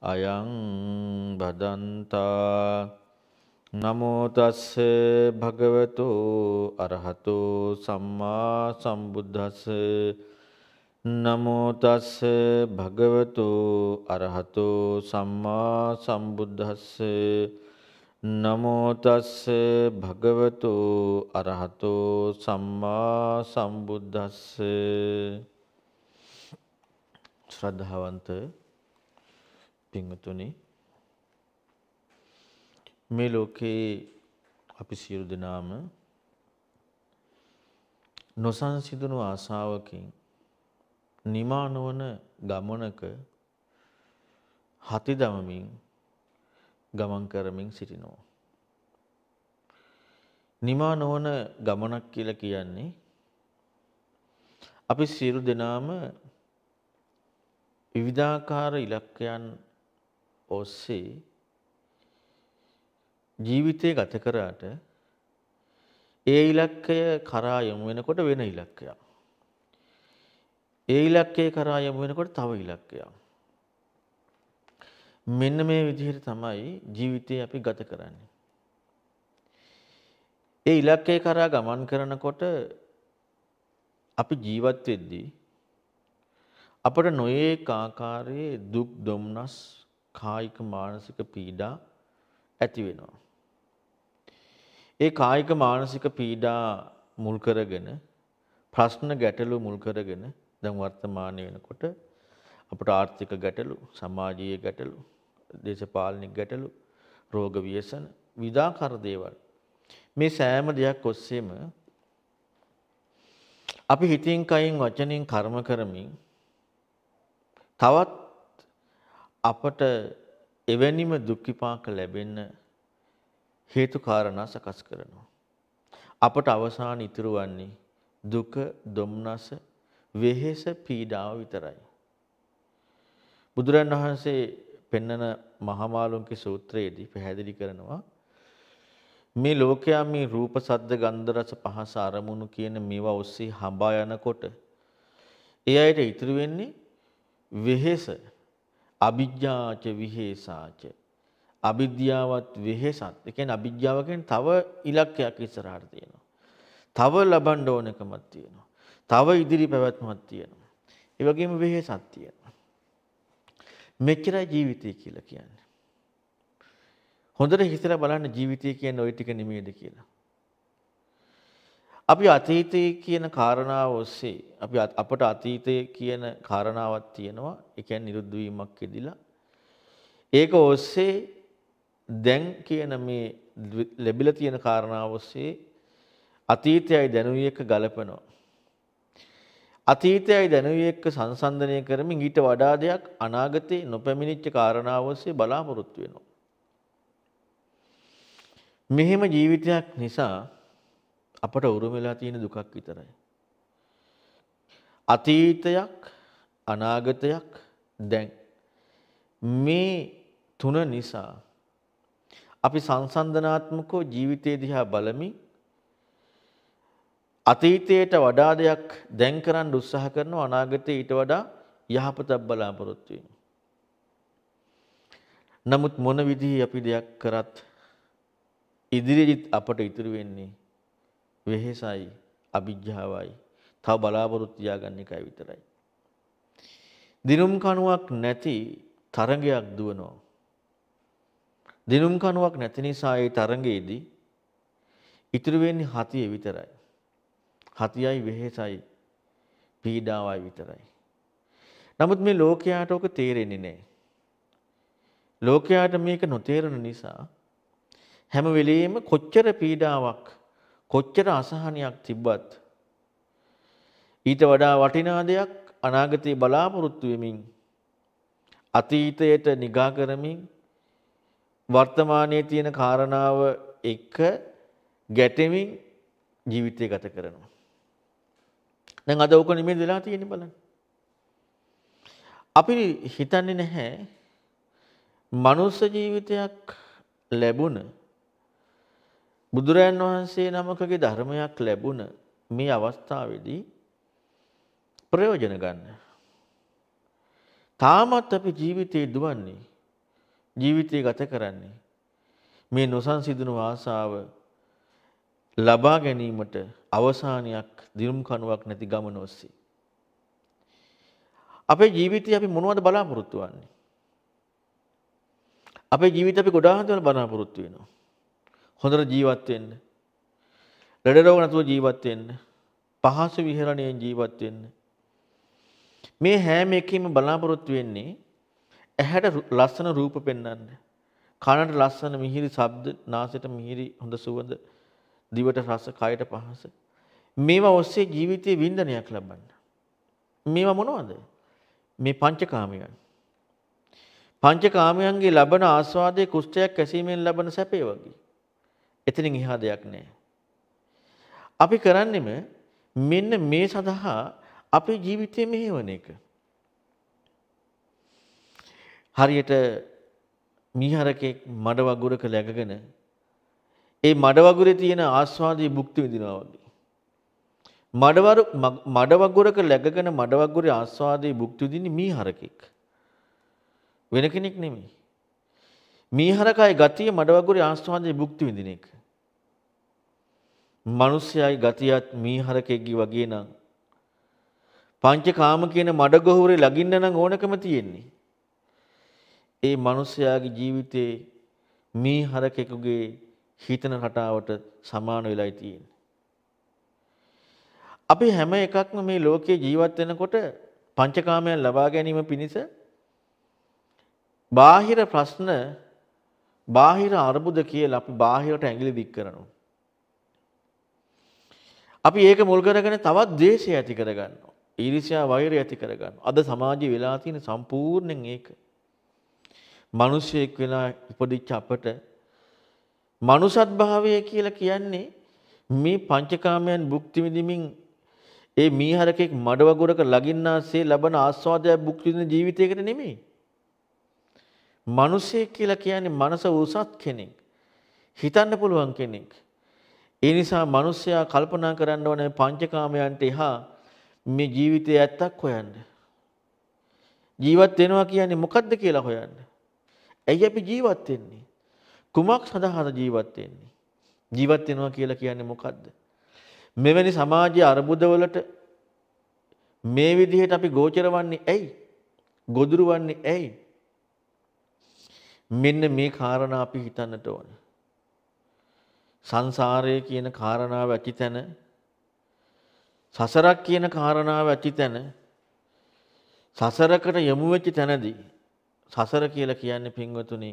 අයං බදන්තා නමෝ තස්ස භගවතු අරහතු සම්මා සම්බුද්දස්ස නමෝ තස්ස භගවතු අරහතු සම්මා සම්බුද්දස්ස නමෝ තස්ස භගවතු අරහතු සම්මා සම්බුද්දස්ස ශ්‍රද්ධාවන්ත පිංහතුනි මේ ලෝකයේ අපි සියලු දෙනාම නොසන්සිදුණු ආසාාවකින් නිමානවන ගමනක හති දමමින් ගමන් කරමින් සිටිනෝ. නිමා නොවන ගමනක් කියල කියන්නේ අපි සියලු දෙනාම විවිධාකාර ඉලක්කයන් ඔස්සේ ජීවිතය ගත කරාට ඒ ඉලක්කය කරා යොමු වෙනකොට වෙන ඉලක්කයක්. ඒ ඉලක්කය කරා යොමු වෙනකොට තව ඉලක්කයක්. මෙන්න මේ විදිහට තමයි ජීවිතය අපි ගත කරන්නේ. ඒ ඉලක්කය කරා ගමන් කරනකොට අපි ජීවත් වෙද්දී අපට නොයේ ආකාරයේ දුක් දුම්නස් කායික මානසික පීඩා ඇති වෙනවා. ඒ කායික මානසික පීඩා මුල් කරගෙන ප්‍රශ්න ගැටලු මුල් කරගෙන දැන් වර්තමානයේ වෙනකොට අපට ආර්ථික ගැටලු, සමාජීය ගැටලු, දේශපාලනික ගැටලු, රෝග ව්‍යසන, විදාකර දේවල් මේ සෑම දෙයක් ඔස්සේම අපි හිතින් කයින් වචනින් කර්ම කරමින් තවත් අපට එවැනිම දුක් විපාක ලැබෙන්න හේතු කාරණා සකස් කරනවා. අපට අවසාන ඉතුරු වන්නේ දුක, දුම්නස, වෙහෙස, පීඩාව විතරයි. බුදුරන් වහන්සේ පෙන්නන මහමාළුන්ගේ සූත්‍රයේදී පැහැදිලි කරනවා මේ ලෝකයා මේ රූප සද්ද ගන්ධ රස පහස අරමුණු කියන මේවා ඔස්සේ හඹා යනකොට ඒ අයට ඉතුරු වෙන්නේ වෙහෙස අවිජ්ජාච විහෙසාච අවිද්‍යාවත් වෙහෙසත් ඒ කියන්නේ අවිද්‍යාව කියන්නේ තව ඉලක්කයක් ඉස්සරහට තියෙනවා. තව ලබන්න ඕනකමක් තියෙනවා. තව ඉදිරි පැවැත්මක් තියෙනවා. ඒ වගේම වෙහෙසක් තියෙනවා. මෙච්චරයි ජීවිතය කියලා කියන්නේ. හොඳට හිතලා බලන්න ජීවිතය කියන්නේ ওই ටික නෙමෙයිද කියලා. අපි අතීතය කියන කාරණාව ඔස්සේ අපි අපට අතීතය කියන කාරණාවක් තියෙනවා ඒ කියන්නේ නිරුද්ධ වීමක් ඉදිලා ඒක ඔස්සේ දැන් කියන මේ ලැබිලා තියෙන කාරණාව ඔස්සේ අතීතයයි දැනුයි එක ගලපනවා අතීතයයි දැනුයි එක සංසන්දනය කරමින් ඊට වඩා දෙයක් අනාගතේ නොපැමිණිච්ච කාරණාව ඔස්සේ බලාපොරොත්තු වෙනවා මෙහෙම ජීවිතයක් නිසා අපට උරුම වෙලා තියෙන දුකක් විතරයි. අතීතයක් අනාගතයක් දැන් මේ තුන නිසා අපි සංසන්දනාත්මකව ජීවිතය දිහා බලමින් අතීතයට වඩා දෙයක් දැන් කරන්න උත්සාහ කරනවා අනාගතේ ඊට වඩා යහපතක් බලාපොරොත්තු නමුත් මොන විදිහේ අපි දෙයක් කරත් ඉදිරියට අපට ඉතුරු වෙන්නේ වෙහෙසයි, අවිජ්ජාවයි. තව බලාපොරොත්තු තියාගන්න එකයි විතරයි. දිනුම් කණුවක් නැති තරංගයක් දුවනවා. දිනුම් කණුවක් නැති නිසා ඒ තරංගයේදී ඉතුරු වෙන්නේ හතිය විතරයි. හතියයි වෙහෙසයි පීඩාවයි විතරයි. නමුත් මේ ලෝකයාට ඕක තේරෙන්නේ නැහැ. ලෝකයාට මේක නොතේරෙන නිසා හැම වෙලෙම කොච්චර පීඩාවක් කොච්චර අසහනයක් තිබ්බත් ඊට වඩා වටිනා දෙයක් අනාගතේ බලාපොරොත්තු වෙමින් අතීතයට නිගා කරමින් වර්තමානයේ තියෙන කාරණාව එක ගැටෙමින් ජීවිතය ගත කරනවා. දැන් අද ඕක නිමෙද වෙලා තියෙන්නේ බලන්න. අපි හිතන්නේ නැහැ මනුස්ස ජීවිතයක් ලැබුණා බුදුරයන් වහන්සේ නමකගේ ධර්මයක් ලැබුණ මේ අවස්ථාවේදී ප්‍රයෝජන ගන්න. තාමත් අපි ජීවිතේ දුවන්නේ ජීවිතේ ගත කරන්නේ මේ නොසන්සිඳුණු ආසාව ලබා ගැනීමට අවසානයක් දිරුම් කණුවක් නැති ගමන ඔස්සේ අපේ ජීවිතේ අපි මොනවද බලාපොරොත්තු වෙන්නේ අපේ ජීවිත අපි ගොඩාක් දේවල් බලාපොරොත්තු වෙනවා හොඳට ජීවත් වෙන්න. ලෙඩ රෝග නැතුව ජීවත් වෙන්න. පහසු විහරණයෙන් ජීවත් වෙන්න. මේ හැම එකෙම බලාපොරොත්තු වෙන්නේ ඇහැට ලස්සන රූප පෙන්වන්න. කනට ලස්සන මිහිරි ශබ්ද, නාසයට මිහිරි හොඳ සුවඳ, දිවට රස, කයට පහස. මේවා ඔස්සේ ජීවිතයේ වින්දනයක් ලබන්න. මේවා මොනවද? මේ පංචකාමයන්. පංචකාමයන්ගේ ලබන ආස්වාදයේ කුෂ්ඨයක් ඇසීමෙන් ලබන සැපේ වගේ. එතනින් එහා දෙයක් නෑ. අපි කරන්නෙම මෙන්න මේ සඳහා අපේ ජීවිතය මෙහෙවන එක. හරියට මීහරකෙක් මඩ වගුරක läගගෙන ඒ මඩ වගුරේ තියෙන ආස්වාදයේ භුක්ති විඳිනවා වගේ. මඩවරු මඩ වගුරක läගගෙන මඩ වගුරේ ආස්වාදයේ භුක්ති විඳින්නේ මීහරකෙක්. වෙන කෙනෙක් නෙමෙයි. මේ හරකයි ගතිය මඩවගුරේ ආස්වාදයේ භුක්ති විඳින එක. මිනිස්යයි ගතියත් මේ හරකෙක්ගේ වගේ නම් පංචකාම කියන මඩගොහුරේ ලගින්න නම් ඕනකම තියෙන්නේ. ඒ මිනිස්යාගේ ජීවිතේ මේ හරකෙකුගේ හිතන රටාවට සමාන වෙලයි තියෙන්නේ. අපි හැම එකක්ම මේ ලෝකේ ජීවත් වෙනකොට පංචකාමයන් ලබා ගැනීම පිණිස බාහිර ප්‍රශ්න බාහිර අර්බුද කියලා අපි බාහිරට ඇඟිලි දික් කරනවා. අපි ඒක මුල් කරගෙන තවත් ද්වේෂය ඇති කරගන්නවා. ඊර්ෂ්‍යා වෛරය ඇති කරගන්නවා. අද සමාජයේ වෙලා තියෙන සම්පූර්ණයෙන් ඒක. මිනිසෙක් වෙලා උපදිච්ච අපට මනුසත් භාවය කියලා කියන්නේ මේ පංචකාමයන් භුක්ති විඳිමින් ඒ මීහරකෙක් මඩවගොඩක ලගින්නාසේ ලබන ආස්වාදය භුක්ති විඳින ජීවිතයකට නෙමෙයි. මිනිසෙක් කියලා කියන්නේ මනස උසත් කෙනෙක්. හිතන්න පුළුවන් කෙනෙක්. ඒ නිසා මිනිස්සයා කල්පනා කරන්න ඕනේ පංචකාමයන්ට එහා මේ ජීවිතයේ ඇත්තක් හොයන්න. ජීවත් වෙනවා කියන්නේ මොකද්ද කියලා හොයන්න. ඇයි අපි ජීවත් වෙන්නේ? කුමක් සඳහාද ජීවත් වෙන්නේ? ජීවත් වෙනවා කියලා කියන්නේ මොකද්ද? මෙවැනි සමාජයේ අර්බුදවලට මේ විදිහට අපි ගෝචර වන්නේ ඇයි? ගොදුරු වන්නේ ඇයි? මෙන්න මේ කාරණා අපි හිතන්නට ඕන. සංසාරය කියන කාරණාව ඇති තැන සසරක් කියන කාරණාව ඇති තැන සසරකට යමු වෙච්ච තැනදී සසර කියලා කියන්නේ පින්වතුනි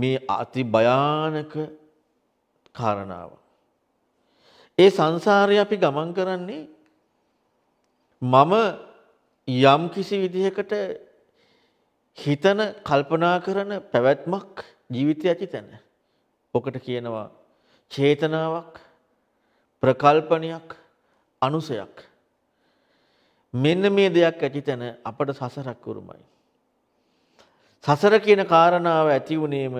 මේ අති භයානක කාරණාව. ඒ සංසාරය අපි ගමන් කරන්නේ මම යම් කිසි විදිහකට හිතන කල්පනා කරන පැවැත්මක් ජීවිතය ඇති තැන. ඔකට කියනවා චේතනාවක් ප්‍රකල්පනයක් අනුසයක්. මෙන්න මේ දෙයක් ඇති තැන අපට සසරක් උරුමයි. සසර කියන කාරණාව ඇති වුණේම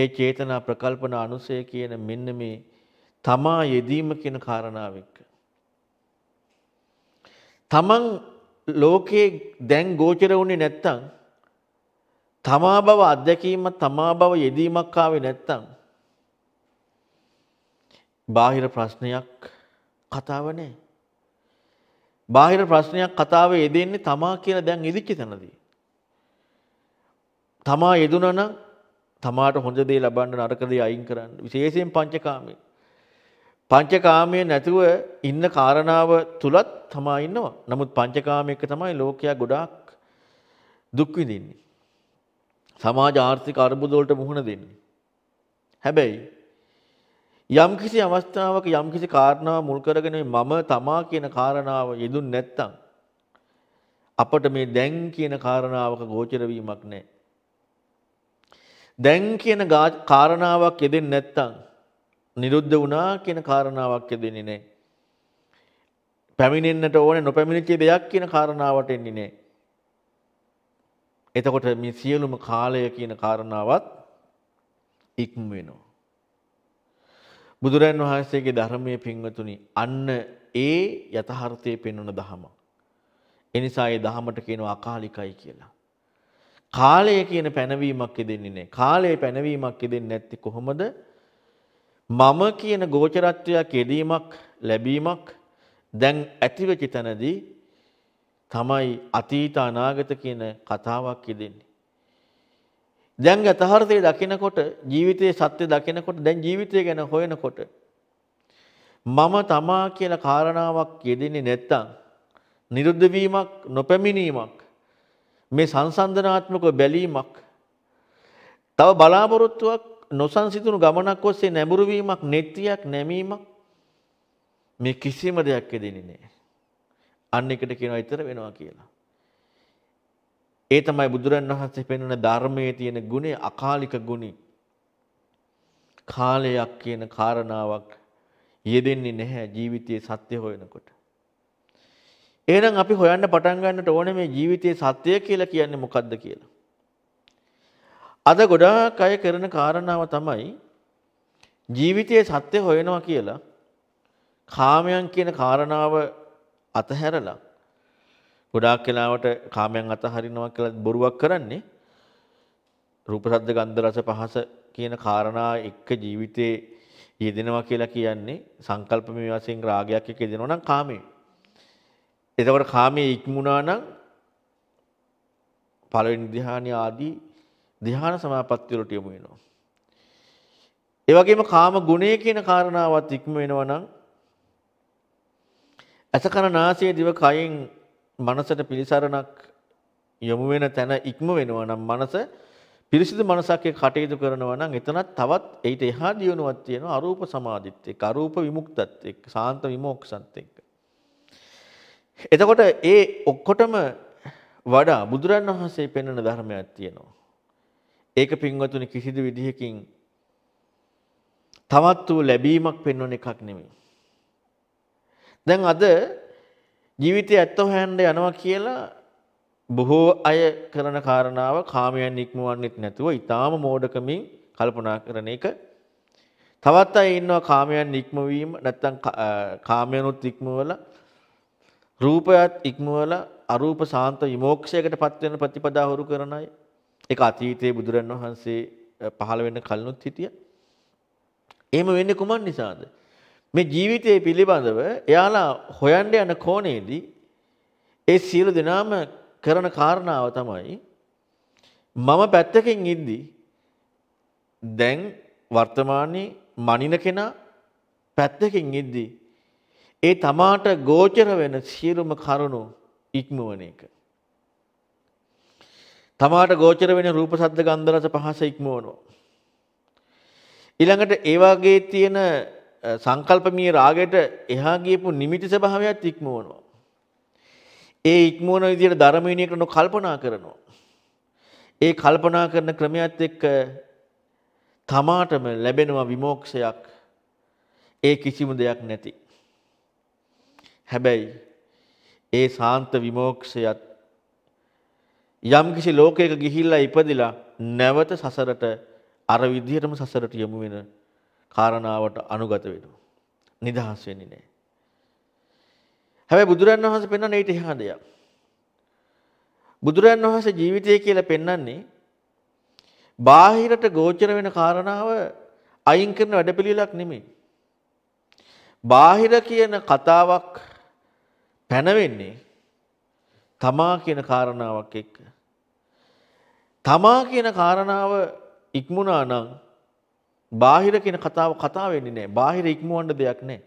ඒ චේතනා ප්‍රකල්පන අනුසය කියන මෙන්න මේ තමා යෙදීම කියන කාරණාව එක්ක. තමන් ලෝකේ දැන් ගෝචර වුණේ නැත්තම් තමා බව අත්දැකීම තමා බව යෙදීමක් ආවේ නැත්තම් බාහිර ප්‍රශ්නයක් කතාව නෑ. බාහිර ප්‍රශ්නයක් කතාව යෙදෙන්නේ තමා කියලා දැන් ඉදිච්ච තැනදී. තමා යෙදුනා නම් තමාට හොඳ දේ ලබන්න නරක දේ අයින් කරන්න විශේෂයෙන් පංචකාමී. පංචකාමයේ නැතුව ඉන්න කාරණාව තුලත් තමා ඉන්නවා. නමුත් පංචකාමයක තමයි ලෝකයා ගොඩාක් දුක් විඳින්නේ. සමාජ ආර්ථික අර්බුදවලට මුහුණ දෙන්නේ. හැබැයි යම්කිසි අවස්ථාවක යම්කිසි කාරණාව මුල් කරගෙන මම තමා කියන කාරණාව යෙදුන් නැත්තම් අපට මේ දැන් කියන කාරණාවක ගෝචර වීමක් නැහැ. දැන් කියන කාරණාවක් යෙදෙන්නේ නැත්තම් නිරුද්ධ වුණා කියන කාරණාවක් යෙදෙන්නේ නැහැ. පැමිණෙන්නට ඕනේ නොපැමිණිච්ච දෙයක් කියන කාරණාවට එන්නේ නැහැ. එතකොට මේ සියලුම කාලය කියන කාරණාවත් ඉක්ම වෙනවා. බුදුරන් වහන්සේගේ ධර්මයේ පින්වතුනි අන්න ඒ යථාර්ථයේ පෙන්වන දහම. එනිසා ඒ දහමට කියනවා අකාලිකයි කියලා. කාලය කියන පැනවීමක් යෙදෙන්නේ නැහැ. කාලයේ පැනවීමක් යෙදෙන්නේ නැති කොහොමද? මම කියන ගෝචරත්වයක් යෙදීමක් ලැබීමක් දැන් ඇතිවෙච්ච තැනදී තමයි අතීත අනාගත කියන කතාවක් යෙදෙන්නේ. දැන් යථාර්ථය දකිනකොට ජීවිතයේ සත්‍ය දකිනකොට දැන් ජීවිතය ගැන හොයනකොට මම තමා කියලා කාරණාවක් යෙදෙන්නේ නැත්තම් නිරුද්ධ වීමක් නොපැමිණීමක් මේ සංසන්දනාත්මක බැලීමක් තව බලාපොරොත්තුවක් නොසන්සිතුණු ගමනක් ඔස්සේ නැඹුරු වීමක් නෙත්තියක් නැමීමක් මේ කිසිම දෙයක් යෙදෙන්නේ නැහැ අන්න එකට කියනවා ඊතර වෙනවා කියලා. ඒ තමයි බුදුරන් වහන්සේ පෙන්වන ධර්මයේ තියෙන ගුණේ අකාලික ගුණි. කාලයක් කියන කාරණාවක් යෙදෙන්නේ නැහැ ජීවිතයේ සත්‍ය හොයනකොට. එහෙනම් අපි හොයන්න පටන් ගන්නට ඕනේ මේ ජීවිතයේ සත්‍ය කියලා කියන්නේ මොකද්ද කියලා. අද ගොඩාක් අය කරන කාරණාව තමයි ජීවිතයේ සත්‍ය හොයනවා කියලා කාමයන් කියන කාරණාව අතහැරලා ගොඩාක් කලාවට කාමයන් අතහරිනවා කියලා බොරුවක් කරන්නේ රූප ශබ්ද ගන්ධ රස පහස කියන காரணා එක්ක ජීවිතේ යෙදෙනවා කියලා කියන්නේ සංකල්ප මේ වශයෙන් රාගයක් එක්ක යෙදෙනවා නම් කාමයේ. එතකොට කාමයේ ඉක්මුණා නම් පළවෙනි ධ්‍යානිය ආදී ධ්‍යාන සමාපත්තිය වලට යොමු වෙනවා. ඒ වගේම කාම ගුණය කියන කාරණාවත් ඉක්ම වෙනවා නම් ඇසකර නාසය දිව කයෙන් මනසට පිළිසරණක් යොමු වෙන තැන ඉක්ම වෙනවා නම් මනස පිරිසිදු මනසක් කටයුතු කරනවා නම් එතනත් තවත් ඊට එහා දියුණුවක් තියෙනවා අරූප සමාධිත් එක්ක අරූප විමුක්තත් එක්ක සාන්ත විමුක්සත් එක්ක එතකොට ඒ ඔක්කොටම වඩා බුදුරන් වහන්සේ පෙන්වන ධර්මයක් තියෙනවා ඒක පින්වතුනි කිසිදු විදිහකින් තවත් වූ ලැබීමක් පෙන්වන එකක් නෙමෙයි දැන් අද ජීවිතය ඇත්ත හොයන්න යනවා කියලා බොහෝ අය කරන කාරණාව කාමයන් ඉක්මවන්නෙත් නැතුව ඊටාම මෝඩකමින් කල්පනා කරන එක තවත් අය ඉන්නවා කාමයන් ඉක්මවීම නැත්තම් කාමයන්ුත් ඉක්මවලා රූපයත් ඉක්මවලා අරූප සාන්ත විමෝක්ෂයකට පත් වෙන ප්‍රතිපදා හොරු කරන අය ඒක අතීතයේ බුදුරන් වහන්සේ පහළ වෙන කලනොත් හිටියා. එහෙම වෙන්නේ කුමන් නිසාද? මේ ජීවිතය පිළිබඳව එයාලා හොයන්ඩ යන කෝනේදී ඒ සියලු දෙනාම කරන කාරණාව තමයි මම පැත්තකින් ඉද්දී දැන් වර්තමානයේ මනින කෙනා පැත්තකින් ඉද්දී ඒ තමාට ගෝචර වෙන සියලුම කරුණු ඉක්මවන එක. තමාට ගෝචර වෙන රූප සද්ද ගන්ධ රස පහස ඉක්මවනවා. ඊළඟට ඒ වගේ තියෙන සංකල්පමී රාගයට එහා ගියපු නිමිති ස්වභාවයත් ඉක්මවනවා. ඒ ඉක්මවන විදිහට ධර්මීය කරන කල්පනා කරනවා. ඒ කල්පනා කරන ක්‍රමයත් එක්ක තමාටම ලැබෙනවා විමෝක්ෂයක්. ඒ කිසිම දෙයක් නැති. හැබැයි ඒ සාන්ත විමෝක්ෂයත් යම්කිසි ලෝකයක ගිහිල්ලා ඉපදිලා නැවත සසරට අර විදිහටම සසරට යමු වෙන කාරණාවට අනුගත වෙනවා. නිදහස් වෙන්නේ නැහැ. හැබැයි බුදුරන් වහන්සේ පෙන්වන්නේ ඊට එහා දෙයක්. බුදුරන් වහන්සේ ජීවිතය කියලා පෙන්වන්නේ බාහිරට ගෝචර වෙන කාරණාව අයින් කරන වැඩපිළිවෙලක් නෙමෙයි. බාහිර කියන කතාවක් පැනවෙන්නේ තමා කියන කාරණාවක් එක්ක. තමා කියන කාරණාව ඉක්මුණා නම් බාහිර කියන කතාව කතා වෙන්නේ නැහැ. බාහිර ඉක්මවන්න දෙයක් නැහැ.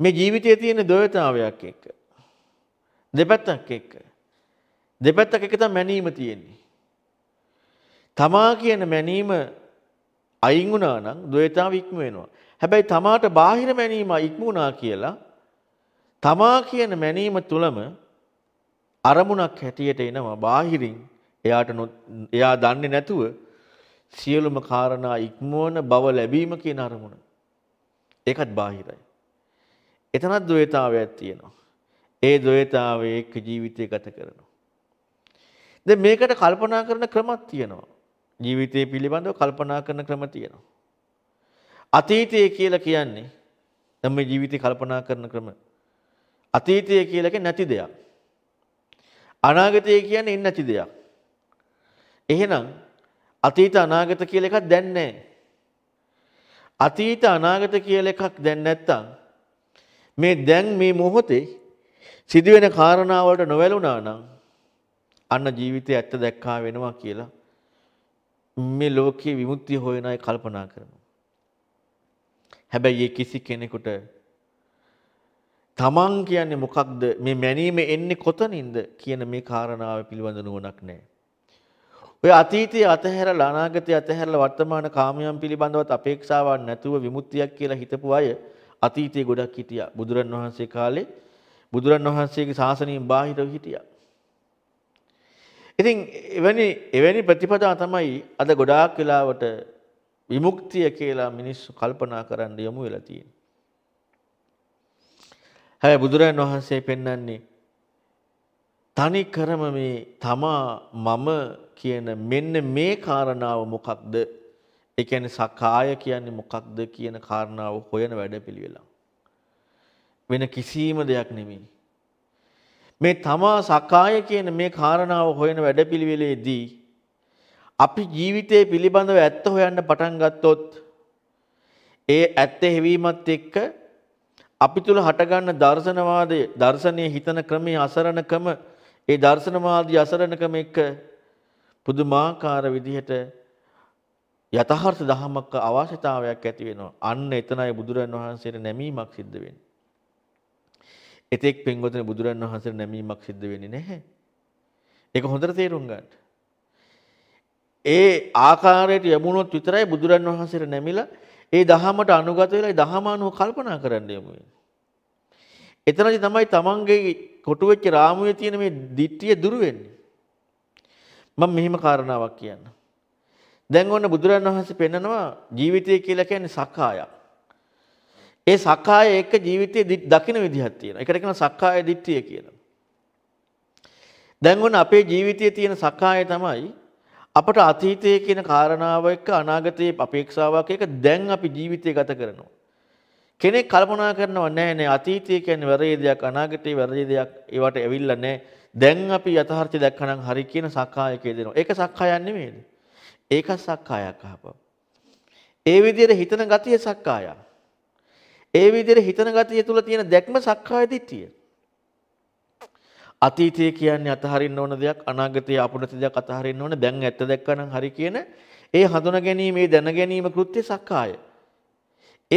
මේ ජීවිතයේ තියෙන ද්වයතාවයක් එක්ක දෙපැත්තක් එක්ක දෙපැත්තක් එක තමයි මැනීම තියෙන්නේ. තමා කියන මැනීම අයින් වුණා නම් ද්වයතාව ඉක්ම වෙනවා. හැබැයි තමාට බාහිර මැනීම ඉක්ම වුණා කියලා තමා කියන මැනීම තුලම අරමුණක් හැටියට එනවා බාහිරින් එයාට එයා දන්නේ නැතුව සියලුම කාරණා ඉක්මවන බව ලැබීම කියන අරමුණ. ඒකත් බාහිරයි. එතනත් ද්වේතාවයක් තියෙනවා. ඒ ද්වේතාවයේ එක් ජීවිතය ගත කරනවා. දැන් මේකට කල්පනා කරන ක්‍රමක් තියෙනවා. ජීවිතය පිළිබඳව කල්පනා කරන ක්‍රම තියෙනවා. අතීතය කියලා කියන්නේ නම් මේ ජීවිතය කල්පනා කරන ක්‍රම. අතීතය කියලා නැති දෙයක්. අනාගතය කියන්නේ නැති දෙයක්. එහෙනම් අතීත අනාගත කියලා එකක් දැන් නැහැ. අතීත අනාගත කියලා එකක් දැන් නැත්තම් මේ දැන් මේ මොහොතේ සිදුවෙන කාරණාවලට නොවැළුණා නම් අන්න ජීවිතේ ඇත්ත දැක්කා වෙනවා කියලා මේ ලෝකයේ විමුක්තිය හොයන අය කල්පනා කරනවා. හැබැයි ඒ කිසි කෙනෙකුට තමන් කියන්නේ මොකක්ද මේ මැනීම එන්නේ කොතනින්ද කියන මේ කාරණාව පිළිබඳ නුවණක් නැහැ. ඔය අතීතයේ අතහැරලා අනාගතයේ අතහැරලා වර්තමාන කාමයන් පිළිබඳවත් අපේක්ෂාවක් නැතුව විමුක්තියක් කියලා හිතපු අය අතීතයේ ගොඩක් හිටියා. බුදුරන් වහන්සේ කාලේ බුදුරන් වහන්සේගේ ශාසනයෙන් බාහිරව හිටියා. ඉතින් එවැනි එවැනි ප්‍රතිපදා තමයි අද ගොඩාක් වෙලාවට විමුක්තිය කියලා මිනිස්සු කල්පනා කරන්න යොමු වෙලා තියෙන්නේ. හැබැයි බුදුරජාණන් වහන්සේ පෙන්වන්නේ තනි කරම මේ තමා මම කියන මෙන්න මේ කාරණාව මොකක්ද? ඒ කියන්නේ සකාය කියන්නේ මොකක්ද කියන කාරණාව හොයන වැඩපිළිවෙලක්. වෙන කිසිම දෙයක් නෙමෙයි. මේ තමා සකාය කියන මේ කාරණාව හොයන වැඩපිළිවෙලේදී අපි ජීවිතයේ පිළිබඳව ඇත්ත හොයන්න පටන් ගත්තොත් ඒ ඇත්ත හෙවීමත් එක්ක අපි තුල හටගන්න දර්ශනවාදය දර්ශනීය හිතන ක්‍රමයේ අසරණකම ඒ දර්ශනවාදී අසරණකම එක්ක පුදුමාකාර විදිහට යථාර්ථ ධහමක අවශ්‍යතාවයක් ඇති වෙනවා. අන්න එතනයි බුදුරන් වහන්සේට නැමීමක් සිද්ධ වෙන්නේ. එතෙක් පින්වතුනි බුදුරන් වහන්සේට නැමීමක් සිද්ධ වෙන්නේ නැහැ. ඒක හොඳට තේරුම් ගන්න. ඒ ආකාරයට යමුණොත් විතරයි බුදුරන් වහන්සේට නැමිලා ඒ දහමට අනුගත වෙලා දහම අනුව කල්පනා කරන්න යමු වෙන්නේ. එතනදි තමයි තමන්ගේ කොටුවෙච්ච රාමුවේ තියෙන මේ ditthිය දුරු වෙන්නේ. මම මෙහිම කාරණාවක් කියන්න. දැන් ඔන්න බුදුරන් වහන්සේ පෙන්නනවා ජීවිතය කියලා කියන්නේ සක්කාය. ඒ සක්කාය එක්ක ජීවිතයේ දකින්න විදිහක් තියෙනවා. ඒකට කියනවා සක්කාය දිට්ඨිය කියලා. දැන් ඔන්න අපේ ජීවිතයේ තියෙන සක්කාය තමයි අපට අතීතයේ කියන කාරණාව එක්ක අනාගතයේ අපේක්ෂාවක් එක්ක දැන් අපි ජීවිතය ගත කරනවා. කෙනෙක් කල්පනා කරනවා නෑ නෑ අතීතය කියන්නේ වැරදි දෙයක් අනාගතේ වැරදි දෙයක් ඒවට ඇවිල්ලා නෑ දැන් අපි යථාර්ථය දැක්කනම් හරි කියන සක්කායකේ දෙනවා. ඒක සක්කායක් නෙමෙයිද? ඒකත් සක්කායක් අහපව. ඒ විදිහට හිතන ගතිය සක්කායක්. ඒ විදිහට හිතන ගතිය තුල තියෙන දැක්ම සක්කාය දිට්ඨිය. අතීතය කියන්නේ අතහරින්න ඕන දෙයක් අනාගතයේ අපුණති දෙයක් අතහරින්න ඕන දැන් ඇත්ත දැක්කනම් හරි කියන ඒ හඳුනා ගැනීම ඒ දැන ගැනීම කෘත්‍ය සක්කාය.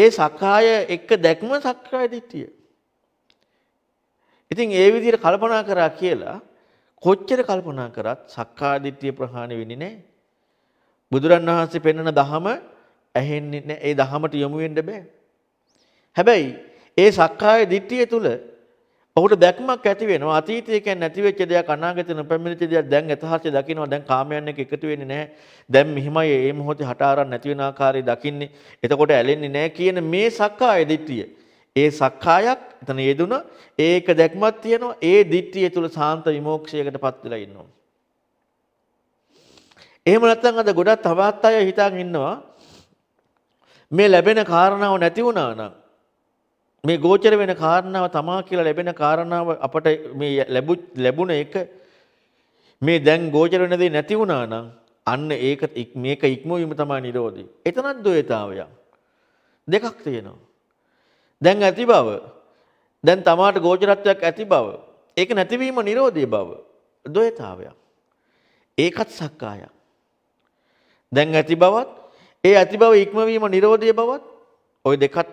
ඒ සක්කාය එක්ක දැක්ම සක්කාය දිට්ඨිය. ඉතින් ඒ විදිහට කල්පනා කරා කියලා කොච්චර කල්පනා කරත් සක්කාදිට්ඨිය ප්‍රහාණය වෙන්නේ නැහැ. බුදුරන් වහන්සේ පෙන්වන දහම ඇහෙන්නේ නැහැ. ඒ දහමට යොමු වෙන්න බෑ. හැබැයි ඒ සක්කාය දිට්ඨිය තුල ඔහුට දැක්මක් ඇති වෙනවා. අතීතය කියන්නේ නැති වෙච්ච දෙයක් අනාගතේ නොපැමිණිච්ච දෙයක් දැන් යථාර්ථය දකින්නවා. දැන් කාමයන් එක්ක එකතු වෙන්නේ නැහැ. දැන් මෙහිමයි මේ මොහොතේ හට ආරක් නැති වෙන ආකාරය දකින්නේ. එතකොට ඇලෙන්නේ නැහැ කියන මේ සක්කාය දිට්ඨිය. ඒ සක්කායක් එතන යෙදුන ඒක දැක්මක් තියෙනවා ඒ දිට්ඨිය තුල සාන්ත විමෝක්ෂයකටපත් වෙලා ඉන්නවා. එහෙම නැත්නම් අද ගොඩක් තවත් අය හිතාගෙන ඉන්නවා මේ ලැබෙන කාරණාව නැති වුණා නම් මේ ගෝචර වෙන කාරණාව තමා කියලා ලැබෙන කාරණාව අපට මේ ලැබු ලැබුණ එක මේ දැන් ගෝචර වෙන දේ නැති වුණා නම් අන්න ඒක මේක ඉක්මවීම තමයි නිරෝධය. එතනත් ද්වේතාවය. දෙකක් තියෙනවා. දැන් ඇති බව දැන් තමාට ගෝචරත්වයක් ඇති බව ඒක නැතිවීම නිරෝධය බව ද්වයතාවයක් ඒකත් සක්කායක් දැන් ඇති බවත් ඒ ඇති බව ඉක්මවීම නිරෝධය බවත් ওই දෙකත්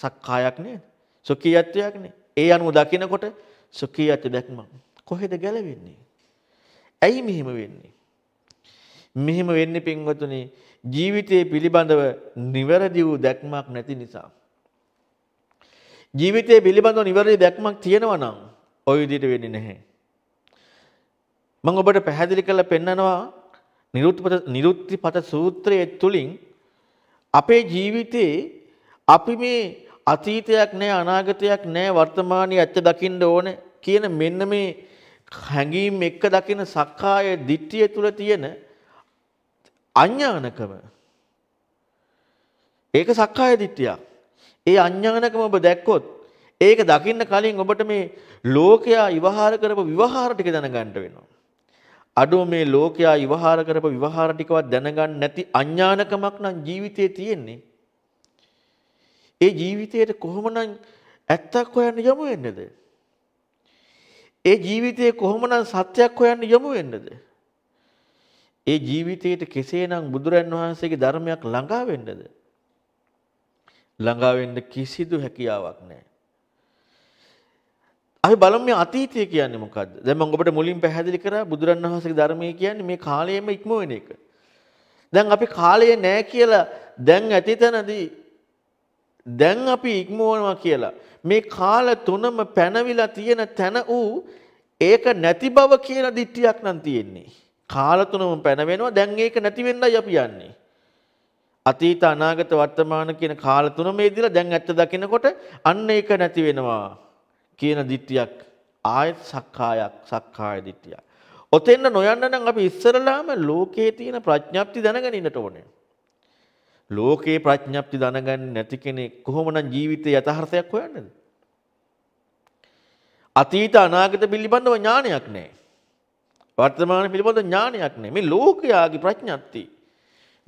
සක්කායක් නේද සුඛියත්වයක් නේ ඒ අනුව දකිනකොට සුඛියත්ව දැක්ම කොහෙද ගැලවෙන්නේ ඇයි මෙහෙම වෙන්නේ මෙහෙම වෙන්නේ පින්වතුනි ජීවිතයේ පිළිබඳව නිවැරදි වූ දැක්මක් නැති නිසා ජීවිතය පිළිබඳව නිවැරදි දැක්මක් තියෙනවා නම් ওই විදිහට වෙන්නේ නැහැ. මම ඔබට පැහැදිලි කරලා පෙන්නනවා නිරුත්පත නිරුත්තිපත සූත්‍රය තුළින් අපේ ජීවිතේ අපි මේ අතීතයක් නෑ අනාගතයක් නෑ වර්තමානයේ ඇත්ත දකින්න ඕන කියන මෙන්න මේ හැඟීම් එක්ක දකින සක්කාය දිට්ඨිය තුල තියෙන අඥානකම ඒක සක්කාය දිට්ඨියක් ඒ අඥානකම ඔබ දැක්කොත් ඒක දකින්න කලින් ඔබට මේ ලෝකයා විවහාර කරපු විවහාර ටික දැනගන්න වෙනවා. අඩෝ මේ ලෝකයා විවහාර කරපු විවහාර ටිකවත් දැනගන්න නැති අඥානකමක් නම් ජීවිතේ තියෙන්නේ. ඒ ජීවිතයට කොහොමනම් ඇත්තක් හොයන්න යමු වෙන්නේද? ඒ ජීවිතයේ කොහොමනම් සත්‍යයක් හොයන්න යමු වෙන්නේද? ඒ ජීවිතයට කෙසේනම් බුදුරන් වහන්සේගේ ධර්මයක් ළඟා වෙන්නේද? ළඟා වෙන්න කිසිදු හැකියාවක් නැහැ. අපි බලමු මේ අතීතය කියන්නේ මොකද්ද? දැන් මම ඔබට මුලින් පැහැදිලි කරා බුදුරන් වහන්සේගේ ධර්මය කියන්නේ මේ කාලයෙම ඉක්මවෙන එක. දැන් අපි කාලය නැහැ කියලා දැන් ඇතිතනදී දැන් අපි ඉක්මවනවා කියලා මේ කාල තුනම පැනවිලා තියෙන තැන ඌ ඒක නැති බව කියන දිට්ඨියක් නම් තියෙන්නේ. කාල තුනම පැනවෙනවා දැන් ඒක නැති වෙන්නයි අපි යන්නේ. අතීත අනාගත වර්තමාන කියන කාල තුනම ඉදලා දැන් ඇත්ත දකිනකොට අන්න ඒක නැති වෙනවා කියන ditthියක් ආයත් සක්කායක් සක්කාය ditthියක්. ඔතෙන්න නොයන්න නම් අපි ඉස්සරලාම ලෝකයේ තියෙන ප්‍රඥප්ති දැනගෙන ඉන්නට ඕනේ. ලෝකේ ප්‍රඥප්ති දැනගන්නේ නැති කෙනෙක් කොහොමනම් ජීවිතයේ යථාර්ථයක් හොයන්නද? අතීත අනාගත පිළිබඳව ඥානයක් නැහැ. වර්තමාන පිළිබඳව ඥානයක් නැහැ. මේ ලෝකයාගේ ප්‍රඥප්තිය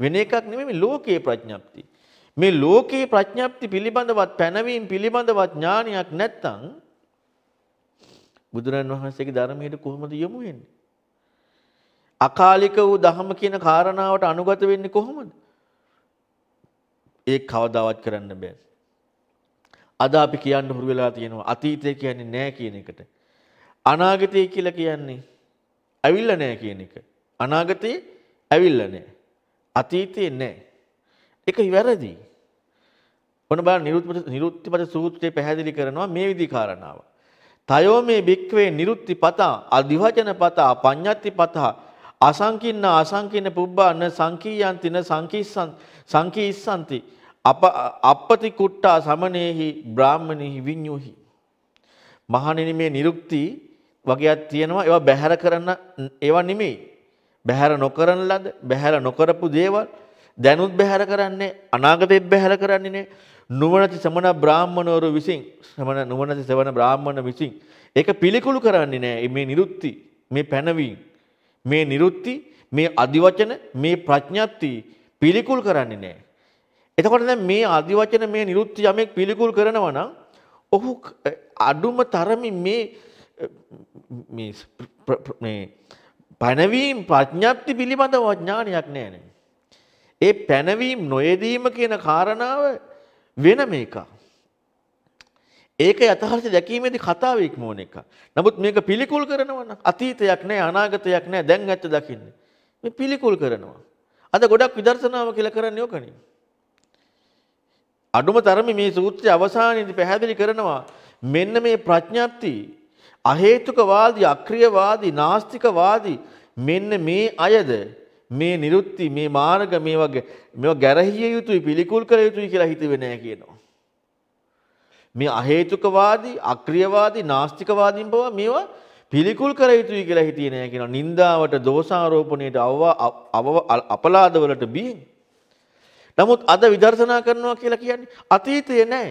වෙන එකක් නෙමෙයි මේ ලෝකයේ ප්‍රඥප්ති. මේ ලෝකයේ ප්‍රඥප්ති පිළිබඳවත් පැනවීම පිළිබඳවත් ඥානයක් නැත්නම් බුදුරන් වහන්සේගේ ධර්මයට කොහොමද යොමු වෙන්නේ? අකාලික වූ ධහම කියන කාරණාවට අනුගත වෙන්නේ කොහොමද? ඒක කවදාවත් කරන්න බෑ. අද අපි කියන්න හුරු වෙලා තියෙනවා අතීතය කියන්නේ නෑ කියන එකට. අනාගතය කියලා කියන්නේ ඇවිල්ලා නෑ කියන එක. අනාගතේ ඇවිල්ලා නෑ. අතීතයේ නැහැ. ඒක වැරදි. ඔන්න බලන්න නිරුත්ති නිරුත්තිපත සූත්‍රයේ පැහැදිලි කරනවා මේ විදිහේ කාරණාව. තයෝ මේ භික්වේ නිරුත්තිපත අදිවචනපත පඤ්ඤත්තිපත අසංකින්න අසංකින්න පුබ්බා න සංකීයන්ති න සංකීස්සන් සංකීස්සන්ති අප අපපති කුට්ටා සමනේහි බ්‍රාහමනෙහි විඤ්ඤෝහි මහණෙනි මේ නිරුක්ති වගේක් තියෙනවා ඒවා බැහැර කරන්න ඒවා නෙමෙයි බැහැර නොකරන ලද බැහැර නොකරපු දේවල් දැනුත් බැහැර කරන්නේ අනාගතෙත් බැහැර කරන්නේ නේ නුවණති සමන බ්‍රාහ්මණවරු විසින් සමන නුවණති සවන බ්‍රාහ්මණ විසින් ඒක පිළිකුළු කරන්නේ නෑ මේ නිරුත්ති මේ පැනවීම මේ නිරුත්ති මේ අදිවචන මේ ප්‍රඥප්ති පිළිකුල් කරන්නේ නෑ එතකොට දැන් මේ අදිවචන මේ නිරුත්ති යමෙක් පිළිකුල් කරනවා නම් ඔහු අඩුම තරමින් මේ මේ පැනවීම් ප්‍රඥප්ති පිළිබඳ වඥානයක් නෑන. ඒ පැනවීම් නොයදීම කියන කාරණාව වෙන මේක. ඒක යතහස දැකීමේද කතාවක් මෝන එක. නමුත් මේක පිළිකුල් කරනවන අතීතයක් නෑ අනාගතයක් නෑ දැන් ඇත්ත දකින්න. මේ පිළිකුල් කරනවා. අද ගොඩක් විදර්ශනාව කියල කරන්න යෝකනින්. අඩුම තරම මේ සූත්‍රය අවසානයේදී පැහැදිලි කරනවා මෙන්න මේ ප්‍රඥප්ති අහේතුකවාදී, අක්‍රීයවාදී, නාස්තිකවාදී මෙන්න මේ අයද මේ නිරුත්ති මේ මාර්ග මේ වගේ මේවා ගැරහිය යුතුයි පිළිකුල් කළ යුතුයි කියලා හිතුවේ නෑ කියනවා. මේ අහේතුකවාදී, අක්‍රීයවාදී, නාස්තිකවාදීන් බව මේවා පිළිකුල් කර යුතුයි කියලා හිතියේ නෑ කියනවා. නින්දාවට, දෝෂාරෝපණයට, අපලාදවලට බියෙන්. නමුත් අද විදර්ශනා කරනවා කියලා කියන්නේ අතීතය නෑ,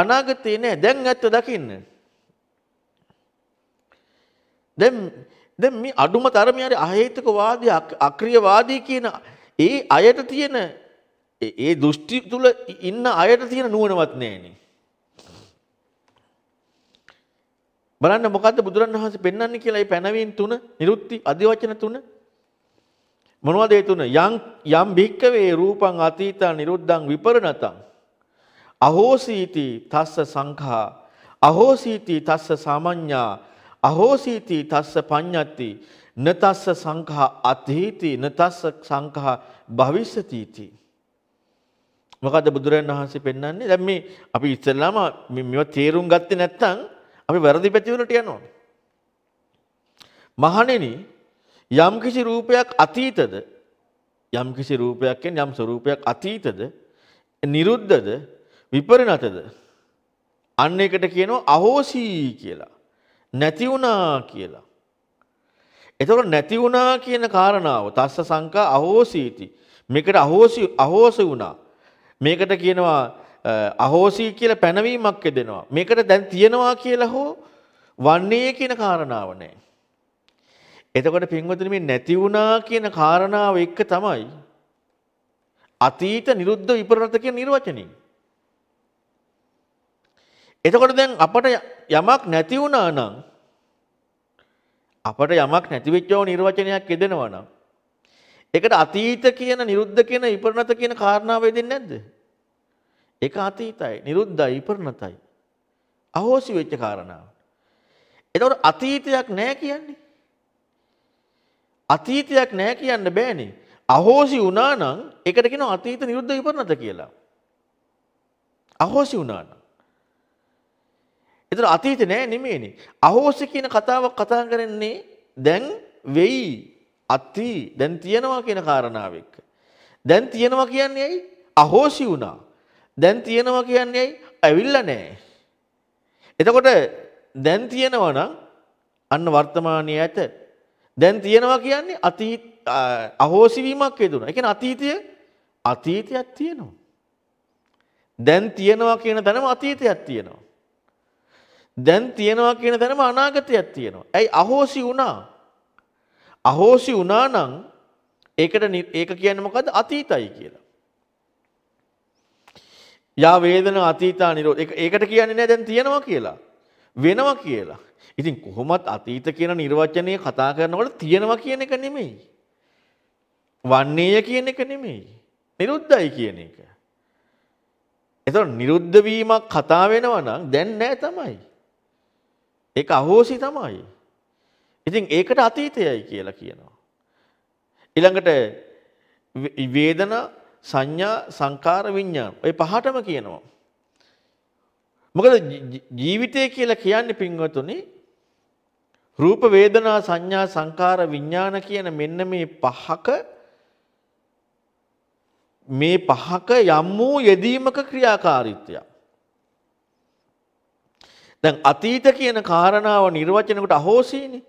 අනාගතය නෑ, දැන් ඇත්ත දකින්න. දැන් දැන් මේ අඩුම තරමේ හරි අහේතුක වාදී අක්‍රීය වාදී කියන ඒ අයට තියෙන ඒ දෘෂ්ටි තුල ඉන්න අයට තියෙන නුවණවත් නෑනේ. බලන්න මොකද්ද බුදුරණවහන්සේ පෙන්වන්නේ කියලා මේ පැනවීම තුන, නිරුක්ති අධිවචන තුන මොනවද ඒ තුන? යම් යම් භික්කවේ රූපං අතීතං නිරුද්ධං විපරණතං අහෝසීති තස්ස සංඛා අහෝසීති තස්ස සාමඤ්ඤා අහෝසීති තස්ස පඤ්ඤත්ති නතස්ස සංඛා අතීති නතස්ස සංඛා භවිෂ්‍යතිති මොකද බුදුරජාණන් වහන්සේ පෙන්වන්නේ දැන් මේ අපි ඉස්සෙල්ලාම මේව තේරුම් ගත්තේ නැත්නම් අපි වැරදි පැති වලට යනවා මහණෙනි යම්කිසි රූපයක් අතීතද යම්කිසි රූපයක් කියන්නේ යම් ස්වરૂපයක් අතීතද නිරුද්ධද විපරිණතද අන්න එකට කියනවා අහෝසී කියලා නැති වුණා කියලා. එතකොට නැති වුණා කියන කාරණාව තස්ස සංකා අහෝසීති. මේකට අහෝසි අහෝසි වුණා. මේකට කියනවා අහෝසි කියලා පැනවීමක් දෙනවා. මේකට දැන් තියනවා කියලා හෝ වන්නේ කියන කාරණාව නැහැ. එතකොට පින්වතුනි මේ නැති වුණා කියන කාරණාව එක තමයි අතීත නිරුද්ධ විපරත කියන නිර්වචනය. එතකොට දැන් අපට යමක් නැති වුණා නම් අපට යමක් නැතිවෙච්චව නිර්වචනයක් යෙදෙනවා නම් ඒකට අතීත කියන නිරුද්ධ කියන ඉපරණත කියන කාරණාව යෙදෙන්නේ නැද්ද? ඒක අතීතයි, නිරුද්ධයි, ඉපරණතයි. අහෝසි වෙච්ච කාරණාව. එතකොට අතීතයක් නැහැ කියන්නේ. අතීතයක් නැහැ කියන්න බෑනේ. අහෝසි වුණා නම් ඒකට කියනවා අතීත නිරුද්ධ විපරණත කියලා. අහෝසි වුණා නම් ඒතර අතීතේ නෑ නෙමෙයිනේ. අහෝසි කියන කතාවක් කතා කරන්නේ දැන් වෙයි. අති දැන් තියනවා කියන කාරණාව එක්ක. දැන් තියනවා කියන්නේ ඇයි? අහෝසි වුණා. දැන් තියනවා කියන්නේ ඇයි? ඇවිල්ලා නෑ. එතකොට දැන් තියනවා නම් අන්න වර්තමානයේ ඇත. දැන් තියනවා කියන්නේ අතීත අහෝසි වීමක් වේදුනා. ඒ කියන්නේ අතීතය අතීතයක් තියෙනවා. දැන් තියනවා කියන තැනම අතීතයක් තියෙනවා. දැන් තියෙනවා කියන තැනම අනාගතයක් තියෙනවා. ඇයි අහෝසි වුණා? අහෝසි වුණා නම් ඒකට ඒක කියන්නේ මොකද්ද? අතීතයි කියලා. යා වේදනා අතීතා නිරෝධ. ඒකට කියන්නේ නෑ දැන් තියෙනවා කියලා. වෙනවා කියලා. ඉතින් කොහොමත් අතීත කියන නිර්වචනය කතා කරනකොට තියෙනවා කියන එක නෙමෙයි. වන්නේය කියන එක නෙමෙයි. නිරුද්ධයි කියන එක. එතකොට නිරුද්ධ වීමක් කතා වෙනවා නම් දැන් නෑ තමයි. ඒක අහෝසි තමයි. ඉතින් ඒකට අතීතයයි කියලා කියනවා. ඊළඟට වේදනා සංඥා සංකාර විඥාන ඔය පහටම කියනවා. මොකද ජීවිතය කියලා කියන්නේ පින්වතුනි රූප වේදනා සංඥා සංකාර විඥාන කියන මෙන්න මේ පහක මේ පහක යම් වූ යෙදීමක ක්‍රියාකාරීත්වයක්. දැන් අතීත කියන කාරණාව නිර්වචනකට අහෝසීනේ.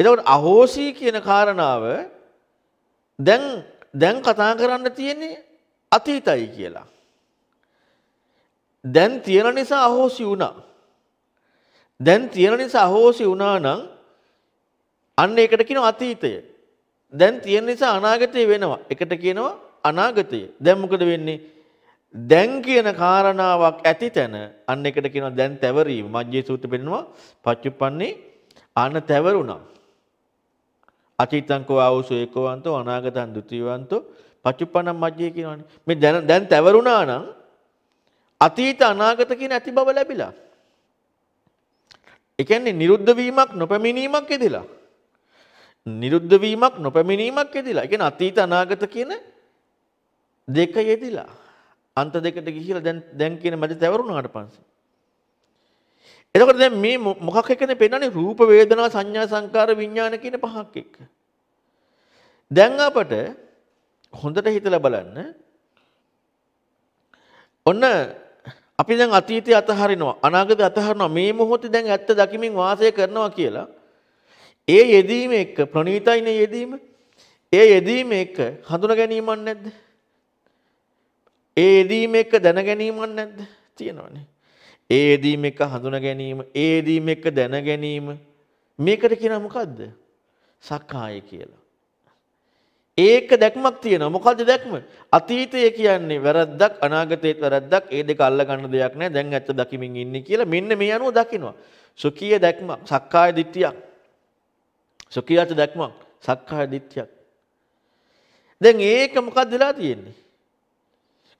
එතකොට අහෝසී කියන කාරණාව දැන් දැන් කතා කරන්න තියෙන්නේ අතීතයි කියලා. දැන් තියෙන නිසා අහෝසි වුණා. දැන් තියෙන නිසා අහෝසි වුණා නම් අන්න ඒකට කියනවා අතීතය. දැන් තියෙන නිසා අනාගතය වෙනවා. එකට කියනවා අනාගතය. දැන් මොකද වෙන්නේ? දැන් කියන කාරණාවක් ඇති තැන අන්න එකට කියනවා දැන් තැවරීම මජ්ජේ සූත්‍රෙ පෙන්නනවා පච්චුප්පන්නේ අන තැවරුණා අතීතං කෝ ආවුසු ඒකවන්තෝ අනාගතං ද්විතීවන්තෝ පච්චුප්පන්නම් මජ්ජේ කියනවනේ මේ දැන් දැන් තැවරුණා නම් අතීත අනාගත කියන ඇති බව ලැබිලා ඒ කියන්නේ නිරුද්ධ වීමක් නොපැමිණීමක් ඇදිලා නිරුද්ධ වීමක් නොපැමිණීමක් ඇදිලා ඒ කියන්නේ අතීත අනාගත කියන දෙක ඇදිලා අන්ත දෙකට ගිහිලා දැන් දැන් කියන මැද තැවරුණාට පස්සේ. එතකොට දැන් මේ මොකක් එකනේ පෙන්නන්නේ රූප වේදනා සංඥා සංකාර විඥාන කියන පහක් එක්ක. දැන් අපට හොඳට හිතලා බලන්න ඔන්න අපි දැන් අතීතය අතහරිනවා අනාගතය අතහරිනවා මේ මොහොතේ දැන් ඇත්ත දකිමින් වාසය කරනවා කියලා ඒ යෙදීම එක්ක ප්‍රණීතයිනේ යෙදීම ඒ යෙදීම එක්ක හඳුනා ගැනීමක් නැද්ද? ඒ යෙදීම එක දැන ගැනීමක් නැද්ද? තියෙනවනේ. ඒ යෙදීම එක හඳුනා ගැනීම, ඒ යෙදීම එක දැන ගැනීම මේකට කියනවා මොකද්ද? සක්කාය කියලා. ඒක දැක්මක් තියෙනවා. මොකද්ද දැක්ම? අතීතය කියන්නේ වැරද්දක්, අනාගතයේත් වැරද්දක්. ඒ දෙක අල්ල ගන්න දෙයක් නැහැ. දැන් ඇත්ත දකිමින් ඉන්නේ කියලා මෙන්න මේ අනුව දකිනවා. සුඛීය දැක්මක්, සක්කාය දිට්ඨියක්. සුඛීයට දැක්මක්, සක්කාය දිට්ඨියක්. දැන් ඒක මොකද්ද වෙලා තියෙන්නේ?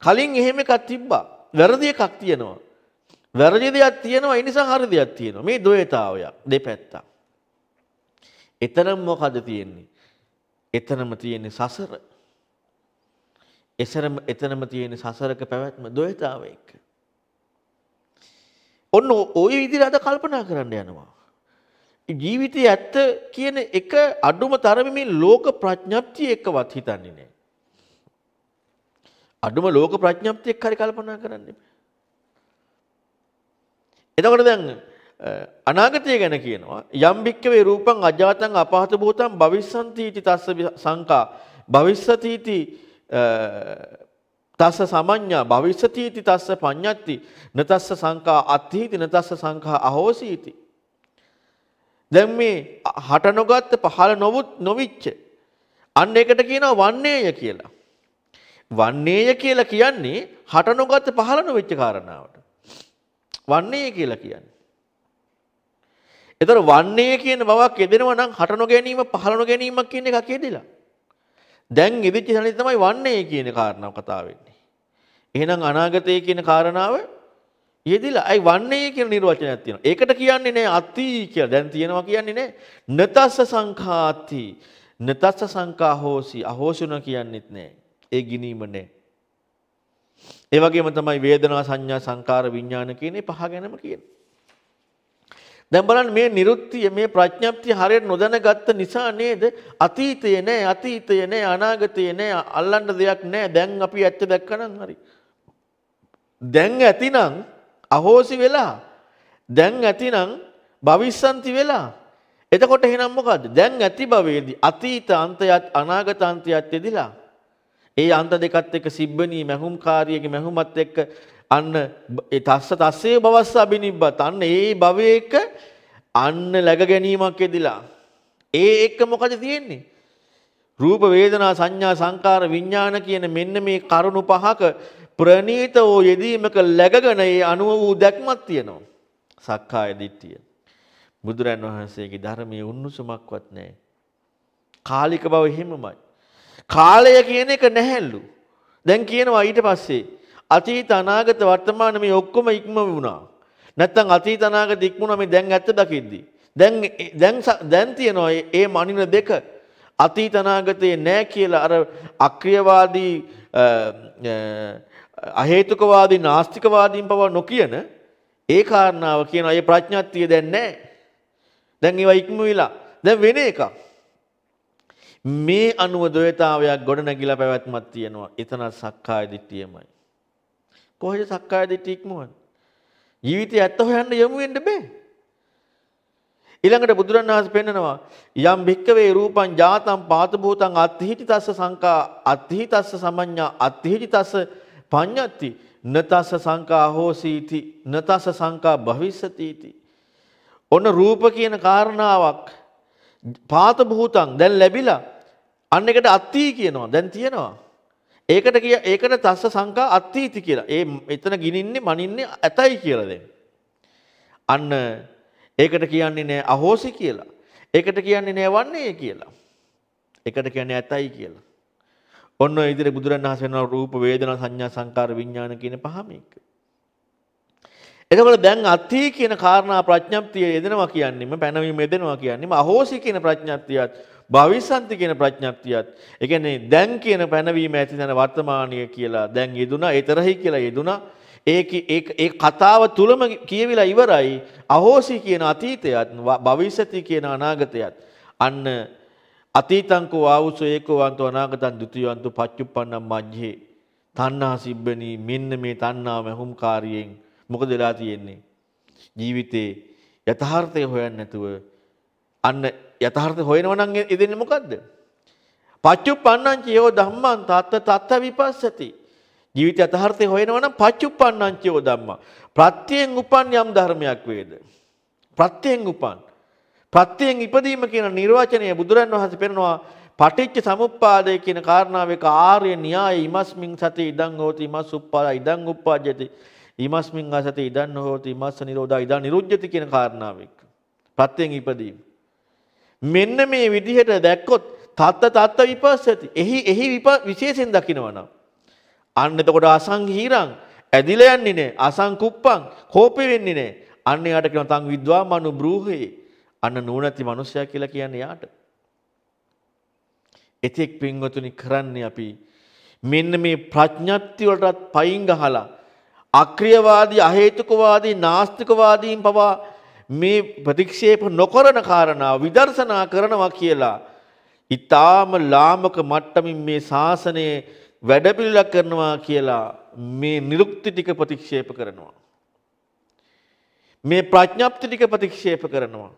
කලින් එහෙම එකක් තිබ්බා. වැරදි එකක් තියෙනවා. වැරදි දෙයක් තියෙනවා ඒ නිසා හරි දෙයක් තියෙනවා. මේ ද්වේතාවය දෙපැත්ත. එතරම් මොකද තියෙන්නේ? එතරම් තියෙන්නේ සසර. එසරම එතරම් තියෙන්නේ සසරක පැවැත්ම ද්වේතාවය එක්ක. ඔන්න ওই විදිහට අද කල්පනා කරන්න යනවා. ජීවිතය ඇත්ත කියන එක අඩුම තරමේ ලෝක ප්‍රඥප්තිය එක්කවත් හිතන්නේ නැහැ. අඩුම ලෝක ප්‍රඥප්තියක් හරි කල්පනා කරන්න එතකොට දැන් අනාගතය ගැන කියනවා යම් භික්කවේ රූපං අජාතං අපහත භූතං භවිස්සන්තීති තස්ස සංකා භවිස්සතීති තස්ස සමඤ්ඤා භවිස්සතීති තස්ස පඤ්ඤත්ති නතස්ස සංකා අත්ථීති නතස්ස සංඛා අහෝසීති දැන් මේ හට නොගත් පහළ නොවුත් නොවිච්ච අන්න ඒකට කියනවා වන්නේය කියලා වන්නේය කියලා කියන්නේ හට නොගත් පහළ නොවෙච්ච කාරණාවට. වන්නේය කියලා කියන්නේ. ඒතර වන්නේය කියන බවක් එදෙනවා නම් හට නොගැනීම පහළ නොගැනීමක් කියන එකක් එදෙලා. දැන් ඉදිච්ච සැනින් තමයි වන්නේය කියන කාරණාව කතා වෙන්නේ. එහෙනම් අනාගතය කියන කාරණාව යෙදිලා අයි වන්නේ කියන නිර්වචනයක් තියෙනවා. ඒකට කියන්නේ නෑ අති කියලා. දැන් තියෙනවා කියන්නේ නෑ නතස්ස සංඛාති. නතස්ස සංඛා හෝසි. අහෝසුන කියන්නේත් නෑ. ඒ ගිනීම නැහැ. ඒ වගේම තමයි වේදනා සංඥා සංකාර විඥාන කියන්නේ පහ ගැනම කියන්නේ. දැන් බලන්න මේ නිරුක්තිය මේ ප්‍රඥප්තිය හරියට නොදැනගත්ත නිසා නේද අතීතය නෑ අතීතය නෑ අනාගතය නෑ අල්ලන්න දෙයක් නෑ දැන් අපි ඇත්ත දැක්කනම් හරි. දැන් ඇතිනම් අහෝසි වෙලා දැන් ඇතිනම් භවිස්සන්ති වෙලා එතකොට එහෙනම් මොකද්ද දැන් ඇති භවයේදී අතීත අන්තයත් අනාගත අන්තයත් එදිලා ඒ අන්ත දෙකත් එක්ක සිබ්බනී මැහුම්කාරියගේ මැහුමත් එක්ක අන්න ඒ තස්ස තස්සේ බවස්ස අබිනිබ්බත් අන්න ඒ භවයක අන්න läග ගැනීමක් එදිලා ඒ එක්ක මොකද තියෙන්නේ රූප වේදනා සංඥා සංකාර විඥාන කියන මෙන්න මේ කරුණු පහක ප්‍රනීත වූ යෙදීමක läගගෙන ඒ අනුව වූ දැක්මක් තියෙනවා සක්කාය දිට්ඨිය බුදුරන් වහන්සේගේ ධර්මයේ උන්නුසුමක්වත් නැහැ කාලික බව එහෙමමයි කාලය කියන එක නැහැල්ලු. දැන් කියනවා ඊට පස්සේ අතීත අනාගත වර්තමාන මේ ඔක්කොම ඉක්ම වුණා. නැත්තම් අතීත අනාගත ඉක්මුණා මේ දැන් ඇත්ත දකිද්දි. දැන් දැන් දැන් තියනවා ඒ මනින දෙක අතීත අනාගතේ නැහැ කියලා අර අක්‍රියවාදී අහේතුකවාදී නාස්තිකවාදීන් පවා නොකියන ඒ කාරණාව කියන අය ප්‍රඥාත්තිය දැන් නැහැ. දැන් ඒවා ඉක්ම වෙලා. දැන් වෙන එකක්. මේ අනුව ද්වේතාවයක් ගොඩනැගිලා පැවැත්මක් තියෙනවා. එතන සක්කාය දිට්ඨියමයි. කොහේද සක්කාය දිට්ඨිය ඉක්මවන්නේ? ජීවිතය ඇත්ත හොයන්න යමු වෙන්න බෑ. ඊළඟට බුදුරන් වහන්සේ පෙන්නනවා යම් භික්කවේ රූපං ජාතං පාත භූතං අත්ථිති තස්ස සංකා අත්ථිති තස්ස සමඤ්ඤා අත්ථිති තස්ස පඤ්ඤත්ති නතස්ස සංකා හෝසීති නතස්ස සංකා භවිස්සතිති ඔන්න රූප කියන කාරණාවක් පාත භූතං දැන් ලැබිලා අන්න එකට අත්ති කියනවා. දැන් තියෙනවා. ඒකට කිය ඒකට තස්ස සංකා අත්තිති කියලා. ඒ එතන ගිනින්නේ මනින්නේ ඇතයි කියලා දැන්. අන්න ඒකට කියන්නේ නෑ අහෝසි කියලා. ඒකට කියන්නේ නෑ වන්නේ කියලා. ඒකට කියන්නේ ඇතයි කියලා. ඔන්න ඔය ඉදිරියේ බුදුරණවහන්සේ වෙනවා රූප වේදනා සංඥා සංකාර විඥාන කියන පහම එක. එතකොට දැන් අත්ති කියන කාරණා ප්‍රඥප්තිය යෙදෙනවා කියන්නේම පැනවීම යෙදෙනවා කියන්නේම අහෝසි කියන ප්‍රඥප්තියත් භවිසන්ති කියන ප්‍රඥප්තියත් ඒ කියන්නේ දැන් කියන පැනවීම ඇති තැන වර්තමානීය කියලා දැන් යෙදුනා ඒතරහි කියලා යෙදුනා ඒක ඒ කතාව තුලම කියවිලා ඉවරයි අහෝසි කියන අතීතයත් භවිෂති කියන අනාගතයත් අන්න අතීතංකෝ ආවුසෝ ඒකෝවන්තෝ අනාගතං ද්විතියවන්තෝ පච්චුප්පන්නං මජ්ජේ තණ්හා සිබ්බනී මෙන්න මේ තණ්හාව මහුම්කාරියෙන් මොකද වෙලා තියෙන්නේ ජීවිතේ යථාර්ථය හොයන්නේ නැතුව අන්න යථාර්ථ හොයනවනම් එදෙන්නේ මොකද්ද? පච්චුප්පන්නංචයෝ ධම්මං තත්ත තත්ත විපස්සති. ජීවිත යථාර්ථය හොයනවනම් පච්චුප්පන්නංචයෝ ධම්මා. ප්‍රත්‍යයෙන් උපන් යම් ධර්මයක් වේද? ප්‍රත්‍යයෙන් උපන්. ප්‍රත්‍යයෙන් ඉපදීම කියන නිර්වචනය බුදුරන් වහන්සේ පෙරනවා පටිච්ච සමුප්පාදය කියන කාරණාව එක ආර්ය න්‍යාය ඉමස්මින් සති ඉදං හෝති ඉමස් උප්පාදා ඉදං උප්පාජ්ජති ඉමස්මින් අසති ඉදං හෝති ඉමස්ස නිරෝධා ඉදං නිරුජ්ජති කියන කාරණාව එක්ක. ප්‍රත්‍යයෙන් ඉපදීම. මෙන්න මේ විදිහට දැක්කොත් තත්ත තත්ත විපස්සති. එහි එහි විශේෂයෙන් දකිනවනම්. අන්න එතකොට අසංහීරං ඇදිලා යන්නේ නෑ. අසංකුප්පං කෝපෙ වෙන්නේ නෑ. අන්න යාට කියනවා තං විද්වාමනු බ්‍රූහේ. අන්න නුවණැති මිනිසයා කියලා කියන්නේ යාට. එතෙක් පින්වතුනි කරන්නේ අපි මෙන්න මේ ප්‍රඥප්ති වලටත් පයින් ගහලා අක්‍රියවාදී අහේතුකවාදී නාස්තිකවාදීන් පවා මේ ප්‍රතික්ෂේප නොකරන කාරණාව විදර්ශනා කරනවා කියලා. ඊටාම ලාමක මට්ටමින් මේ ශාසනයේ වැඩපිළිවෙලක් කරනවා කියලා මේ නිරුක්ති ටික ප්‍රතික්ෂේප කරනවා. මේ ප්‍රඥාප්ති ටික ප්‍රතික්ෂේප කරනවා.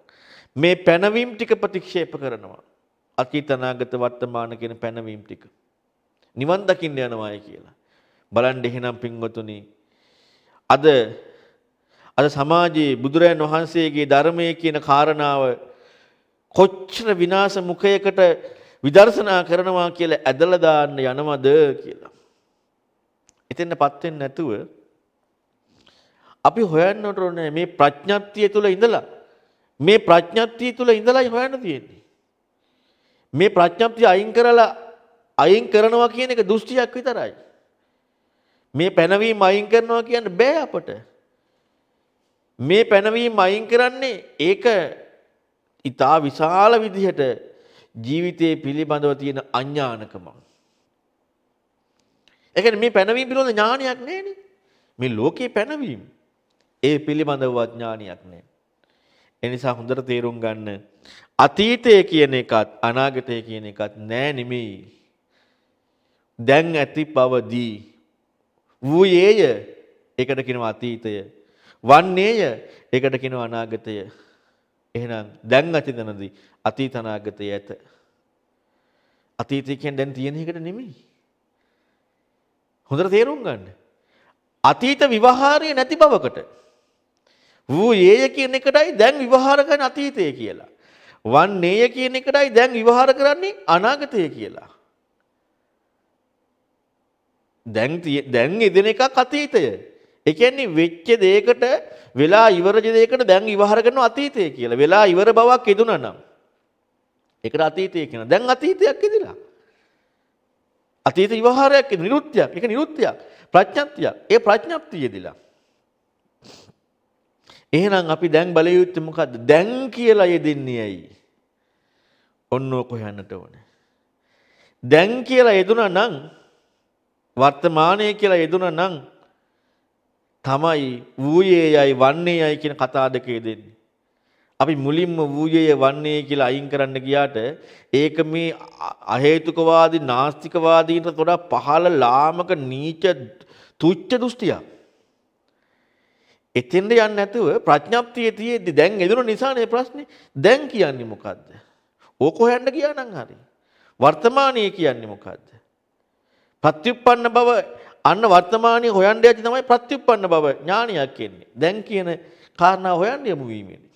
මේ පැනවීම් ටික ප්‍රතික්ෂේප කරනවා. අතීත අනාගත වර්තමාන කියන පැනවීම් ටික. නිවන් දකින්න යනවායි කියලා. බලන්න එහෙනම් පින්වතුනි අද අද සමාජයේ බුදුරයන් වහන්සේගේ ධර්මයේ කියන කාරණාව කොච්චර විනාශ මුඛයකට විදර්ශනා කරනවා කියලා ඇදලා දාන්න යනවද කියලා. එතෙන්පත් වෙන්නේ නැතුව අපි හොයන්න ඕනේ මේ ප්‍රඥාත්තිය තුල ඉඳලා මේ ප්‍රඥාත්තිය තුල ඉඳලායි හොයන්න තියෙන්නේ. මේ ප්‍රඥාත්තිය අයින් කරලා අයින් කරනවා කියන එක දෘෂ්ටියක් විතරයි. මේ පැනවීම අයින් කරනවා කියන්න බෑ අපට. මේ පැනවීම් අයින් කරන්නේ ඒක ඉතා විශාල විදිහට ජීවිතයේ පිළිබඳව තියෙන අඥ්ඥානකම. එක මේ පැනවීම් පිළොඳ ඥානයක් නේන මේ ලෝකයේ පැනවීම් ඒ පිළිබඳව අඥ්ඥානයක් නෑ. එනිසා හොඳට තේරුම් ගන්න අතීතය කියන එකත් අනාගතය කියන එකත් නෑ නෙමෙයි. දැන් ඇති පවදී වූයේය එකට කිනව අතීතය වන්නේය. ඒකට කියනවා අනාගතය. එහෙනම් දැන් අතීතනදී අතීත අනාගතය ඇත. අතීතය කියන්නේ දැන් තියෙන එකට නෙමෙයි. හොඳට තේරුම් ගන්න. අතීත විවහාරය නැති බවකට වූයේය කියන එකටයි දැන් විවහාර කරන අතීතය කියලා. වන්නේය කියන එකටයි දැන් විවහාර කරන්නේ අනාගතය කියලා. දැන් දැන් ඉදෙන එකක් අතීතය. ඒ කියන්නේ වෙච්ච දෙයකට වෙලා ඉවරජ දෙයකට දැන් ඉවහර කරන අතීතය කියලා. වෙලා ඉවර බවක් ඉදුණා නම්. ඒකට අතීතය කියනවා. දැන් අතීතයක් ඉදිලා. අතීත විවහාරයක් නිරුත්තියක් ඒක නිරුත්තියක් ප්‍රඥප්තියක් ඒ ප්‍රඥප්තියේදීලා එහෙනම් අපි දැන් බල යුත්තේ මොකද්ද දැන් කියලා යෙදෙන්නේ ඇයි ඔන්න ඕක හොයන්නට ඕනේ දැන් කියලා යෙදුනා නම් වර්තමානයේ කියලා යෙදුනා නම් තමයි වූයේ යයි වන්නේ යයි කියන කතා දෙකේ දෙන්නේ. අපි මුලින්ම වූයේ වන්නේ කියලා අයින් කරන්න ගියාට ඒක මේ අහේතුකවාදී නාස්තිකවාදීන්ට වඩා පහළ ලාමක නීච තුච්ච දෘෂ්ටියක්. එතෙන්ද යන්නේ නැතුව ප්‍රඥප්තියේ තියෙද්දි දැන් එදුන නිසා මේ ප්‍රශ්නේ දැන් කියන්නේ මොකද්ද? ඕක හොයන්න ගියා නම් හරි. වර්තමානයේ කියන්නේ මොකද්ද? පත්‍යුප්පන්න බව අන්න වර්තමානයේ හොයන්න යති තමයි ප්‍රත්‍යুৎපන්න බව ඥානියක් කියන්නේ. දැන් කියන කාරණා හොයන්න යමු වීමේදී.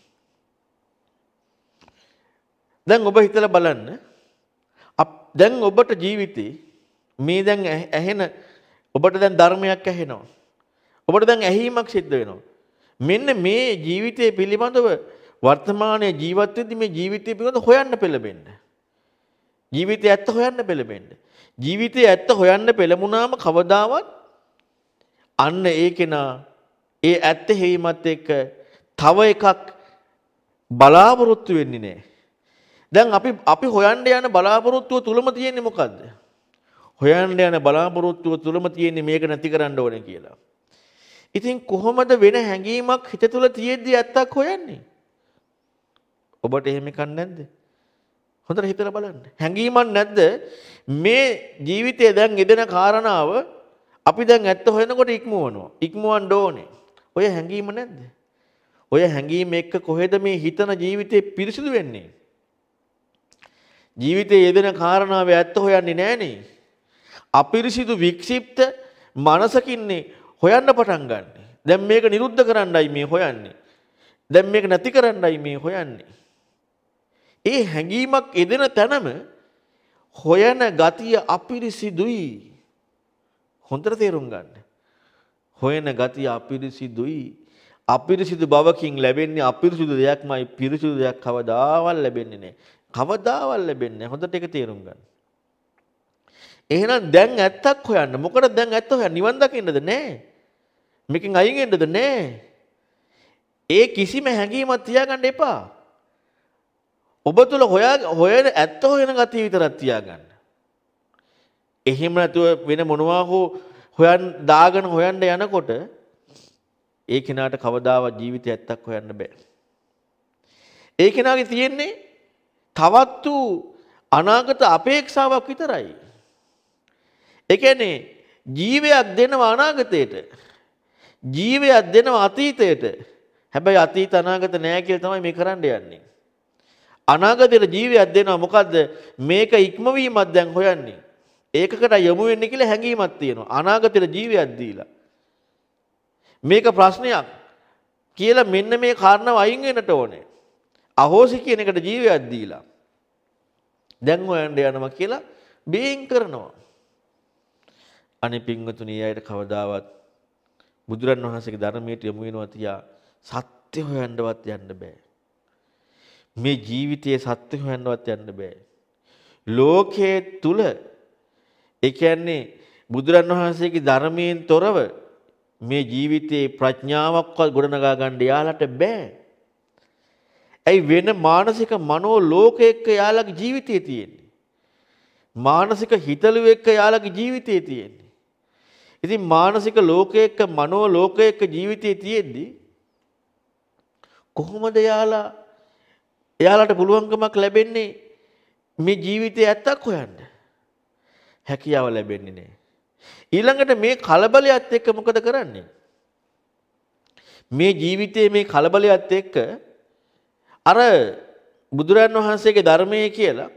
දැන් ඔබ හිතලා බලන්න දැන් ඔබට ජීවිතේ මේ දැන් ඇහෙන ඔබට දැන් ධර්මයක් ඇහෙනවා. ඔබට දැන් ඇහිීමක් සිද්ධ වෙනවා. මෙන්න මේ ජීවිතය පිළිබඳව වර්තමානයේ ජීවත් වෙද්දී මේ ජීවිතය පිළිබඳව හොයන්න පෙළඹෙන්න. ජීවිතය ඇත්ත හොයන්න පෙළඹෙන්න. ජීවිතයේ ඇත්ත හොයන්න පෙළඹුණාම කවදාවත් අන්න ඒ කෙනා ඒ ඇත්ත හේීමත් එක්ක තව එකක් බලාපොරොත්තු වෙන්නේ නැහැ. දැන් අපි අපි හොයන්න යන බලාපොරොත්තුව තුලම තියෙන්නේ මොකද්ද? හොයන්න යන බලාපොරොත්තුව තුලම තියෙන්නේ මේක නැති කරන්න ඕනේ කියලා. ඉතින් කොහොමද වෙන හැඟීමක් හිත තුල තියෙද්දි ඇත්තක් හොයන්නේ? ඔබට එහෙම කන්නේ නැද්ද? හොඳට හිතලා බලන්න. හැඟීමක් නැද්ද මේ ජීවිතය දැන් ගෙදෙන කාරණාව අපි දැන් ඇත්ත හොයනකොට ඉක්මවනවා. ඉක්මවන්න ඕනේ. ඔය හැඟීම නැද්ද? ඔය හැඟීම එක්ක කොහෙද මේ හිතන ජීවිතේ පිරිසිදු වෙන්නේ? ජීවිතයේ යෙදෙන කාරණාව ඇත්ත හොයන්නේ නැහනේ. අපිරිසිදු වික්ෂිප්ත මනසකින්නේ හොයන්න පටන් ගන්න. දැන් මේක නිරුද්ධ කරන්නයි මේ හොයන්නේ. දැන් මේක නැති කරන්නයි මේ හොයන්නේ. ඒ හැඟීමක් එදෙන තැනම හොයන ගතිය අපිරිසිදුයි. හොඳට තේරුම් ගන්න. හොයන ගතිය අපිරිසිදුයි. අපිරිසිදු බවකින් ලැබෙන්නේ අපිරිසිදු දෙයක්මයි පිරිසිදු දෙයක් කවදාවත් ලැබෙන්නේ නැහැ. කවදාවත් ලැබෙන්නේ නැහැ. හොඳට ඒක තේරුම් ගන්න. එහෙනම් දැන් ඇත්තක් හොයන්න. මොකද දැන් ඇත්ත හොයන්න නිවන් දකින්නද නැහැ. මේකෙන් අයින් වෙන්නද නැහැ. ඒ කිසිම හැඟීමක් තියාගන්න එපා. ඔබ තුළ හොයා හොයන ඇත්ත හොයන ගතිය විතරක් තියාගන්න. එහෙම නැතුව වෙන මොනවා හෝ හොයන් දාගෙන හොයන්න යනකොට ඒ කෙනාට කවදාවත් ජීවිතේ ඇත්තක් හොයන්න බෑ. ඒ කෙනාගේ තියෙන්නේ තවත් වූ අනාගත අපේක්ෂාවක් විතරයි. ඒ කියන්නේ ජීවයක් දෙනවා අනාගතයට. ජීවයක් දෙනවා අතීතයට. හැබැයි අතීත අනාගත නෑ කියලා තමයි මේ කරන්න යන්නේ. අනාගතයට ජීවියක් දෙනවා මොකද්ද මේක ඉක්මවීමක් දැන් හොයන්නේ ඒකකට යොමු වෙන්නේ කියලා හැඟීමක් තියෙනවා අනාගතයට ජීවියක් දීලා මේක ප්‍රශ්නයක් කියලා මෙන්න මේ කාරණාව අයින් වෙන්නට ඕනේ අහෝසි කියන එකට ජීවියක් දීලා දැන් හොයන්න යනවා කියලා බේන් කරනවා අනේ පින්වතුනි අයට කවදාවත් බුදුරන් වහන්සේගේ ධර්මයට යොමු වෙනවා තියා සත්‍ය හොයන්නවත් යන්න බෑ මේ ජීවිතයේ සත්‍ය හොයන්නවත් යන්න බෑ. ලෝකයේ තුල ඒ කියන්නේ බුදුරන් වහන්සේගේ ධර්මයෙන් තොරව මේ ජීවිතයේ ප්‍රඥාවක්වත් ගොඩනගා ගන්න යාලට බෑ. ඇයි වෙන මානසික මනෝ ලෝකයක යාලගේ ජීවිතයේ තියෙන්නේ. මානසික හිතලුව එක්ක යාලගේ ජීවිතයේ තියෙන්නේ. ඉතින් මානසික ලෝකයක මනෝ ලෝකයක ජීවිතයේ තියෙද්දි කොහොමද යාලා එයාලට පුළුවන්කමක් ලැබෙන්නේ මේ ජීවිතය ඇත්තක් හොයන්න. හැකියාව ලැබෙන්නේ නෑ. ඊළඟට මේ කලබලයත් එක්ක මොකද කරන්නේ? මේ ජීවිතයේ මේ කලබලයත් එක්ක අර බුදුරන් වහන්සේගේ ධර්මයේ කියලා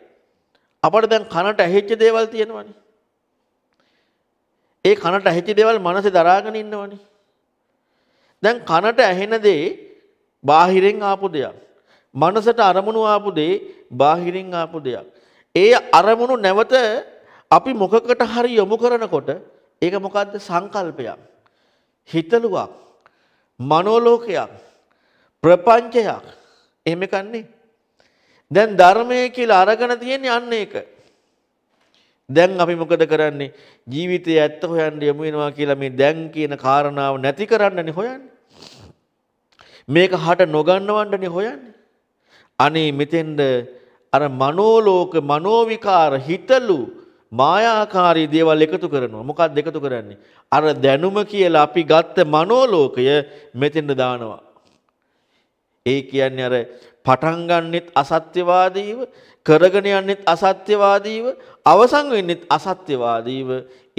අපට දැන් කනට ඇහිච්ච දේවල් තියෙනවනේ. ඒ කනට ඇහිච්ච දේවල් මනසේ දරාගෙන ඉන්නවනේ. දැන් කනට ඇහෙන දේ බාහිරෙන් ආපු දෙයක්. මනසට අරමුණු ආපු දේ බාහිරින් ආපු දෙයක්. ඒ අරමුණු නැවත අපි මොකකට හරි යොමු කරනකොට ඒක මොකද්ද සංකල්පයක්. හිතලුවක්. මනෝලෝකයක්. ප්‍රපංචයක්. එහෙම කන්නේ. දැන් ධර්මය කියලා අරගෙන තියෙන්නේ අන්න ඒක. දැන් අපි මොකද කරන්නේ ජීවිතයේ ඇත්ත හොයන්න යමු වෙනවා කියලා මේ දැන් කියන කාරණාව නැති කරන්නනේ හොයන්නේ මේක හට නොගන්නවන්නනේ හොයන්නේ අනේ මෙතෙන්ද අර මනෝලෝක මනෝවිකාර හිතලු මායාකාරී දේවල් එකතු කරනවා. මොකක්ද එකතු කරන්නේ? අර දැනුම කියලා අපි ගත්ත මනෝලෝකය මෙතෙන්ට දානවා. ඒ කියන්නේ අර පටන් ගන්නෙත් අසත්‍යවාදීව, කරගෙන යන්නෙත් අසත්‍යවාදීව, අවසන් වෙන්නෙත් අසත්‍යවාදීව,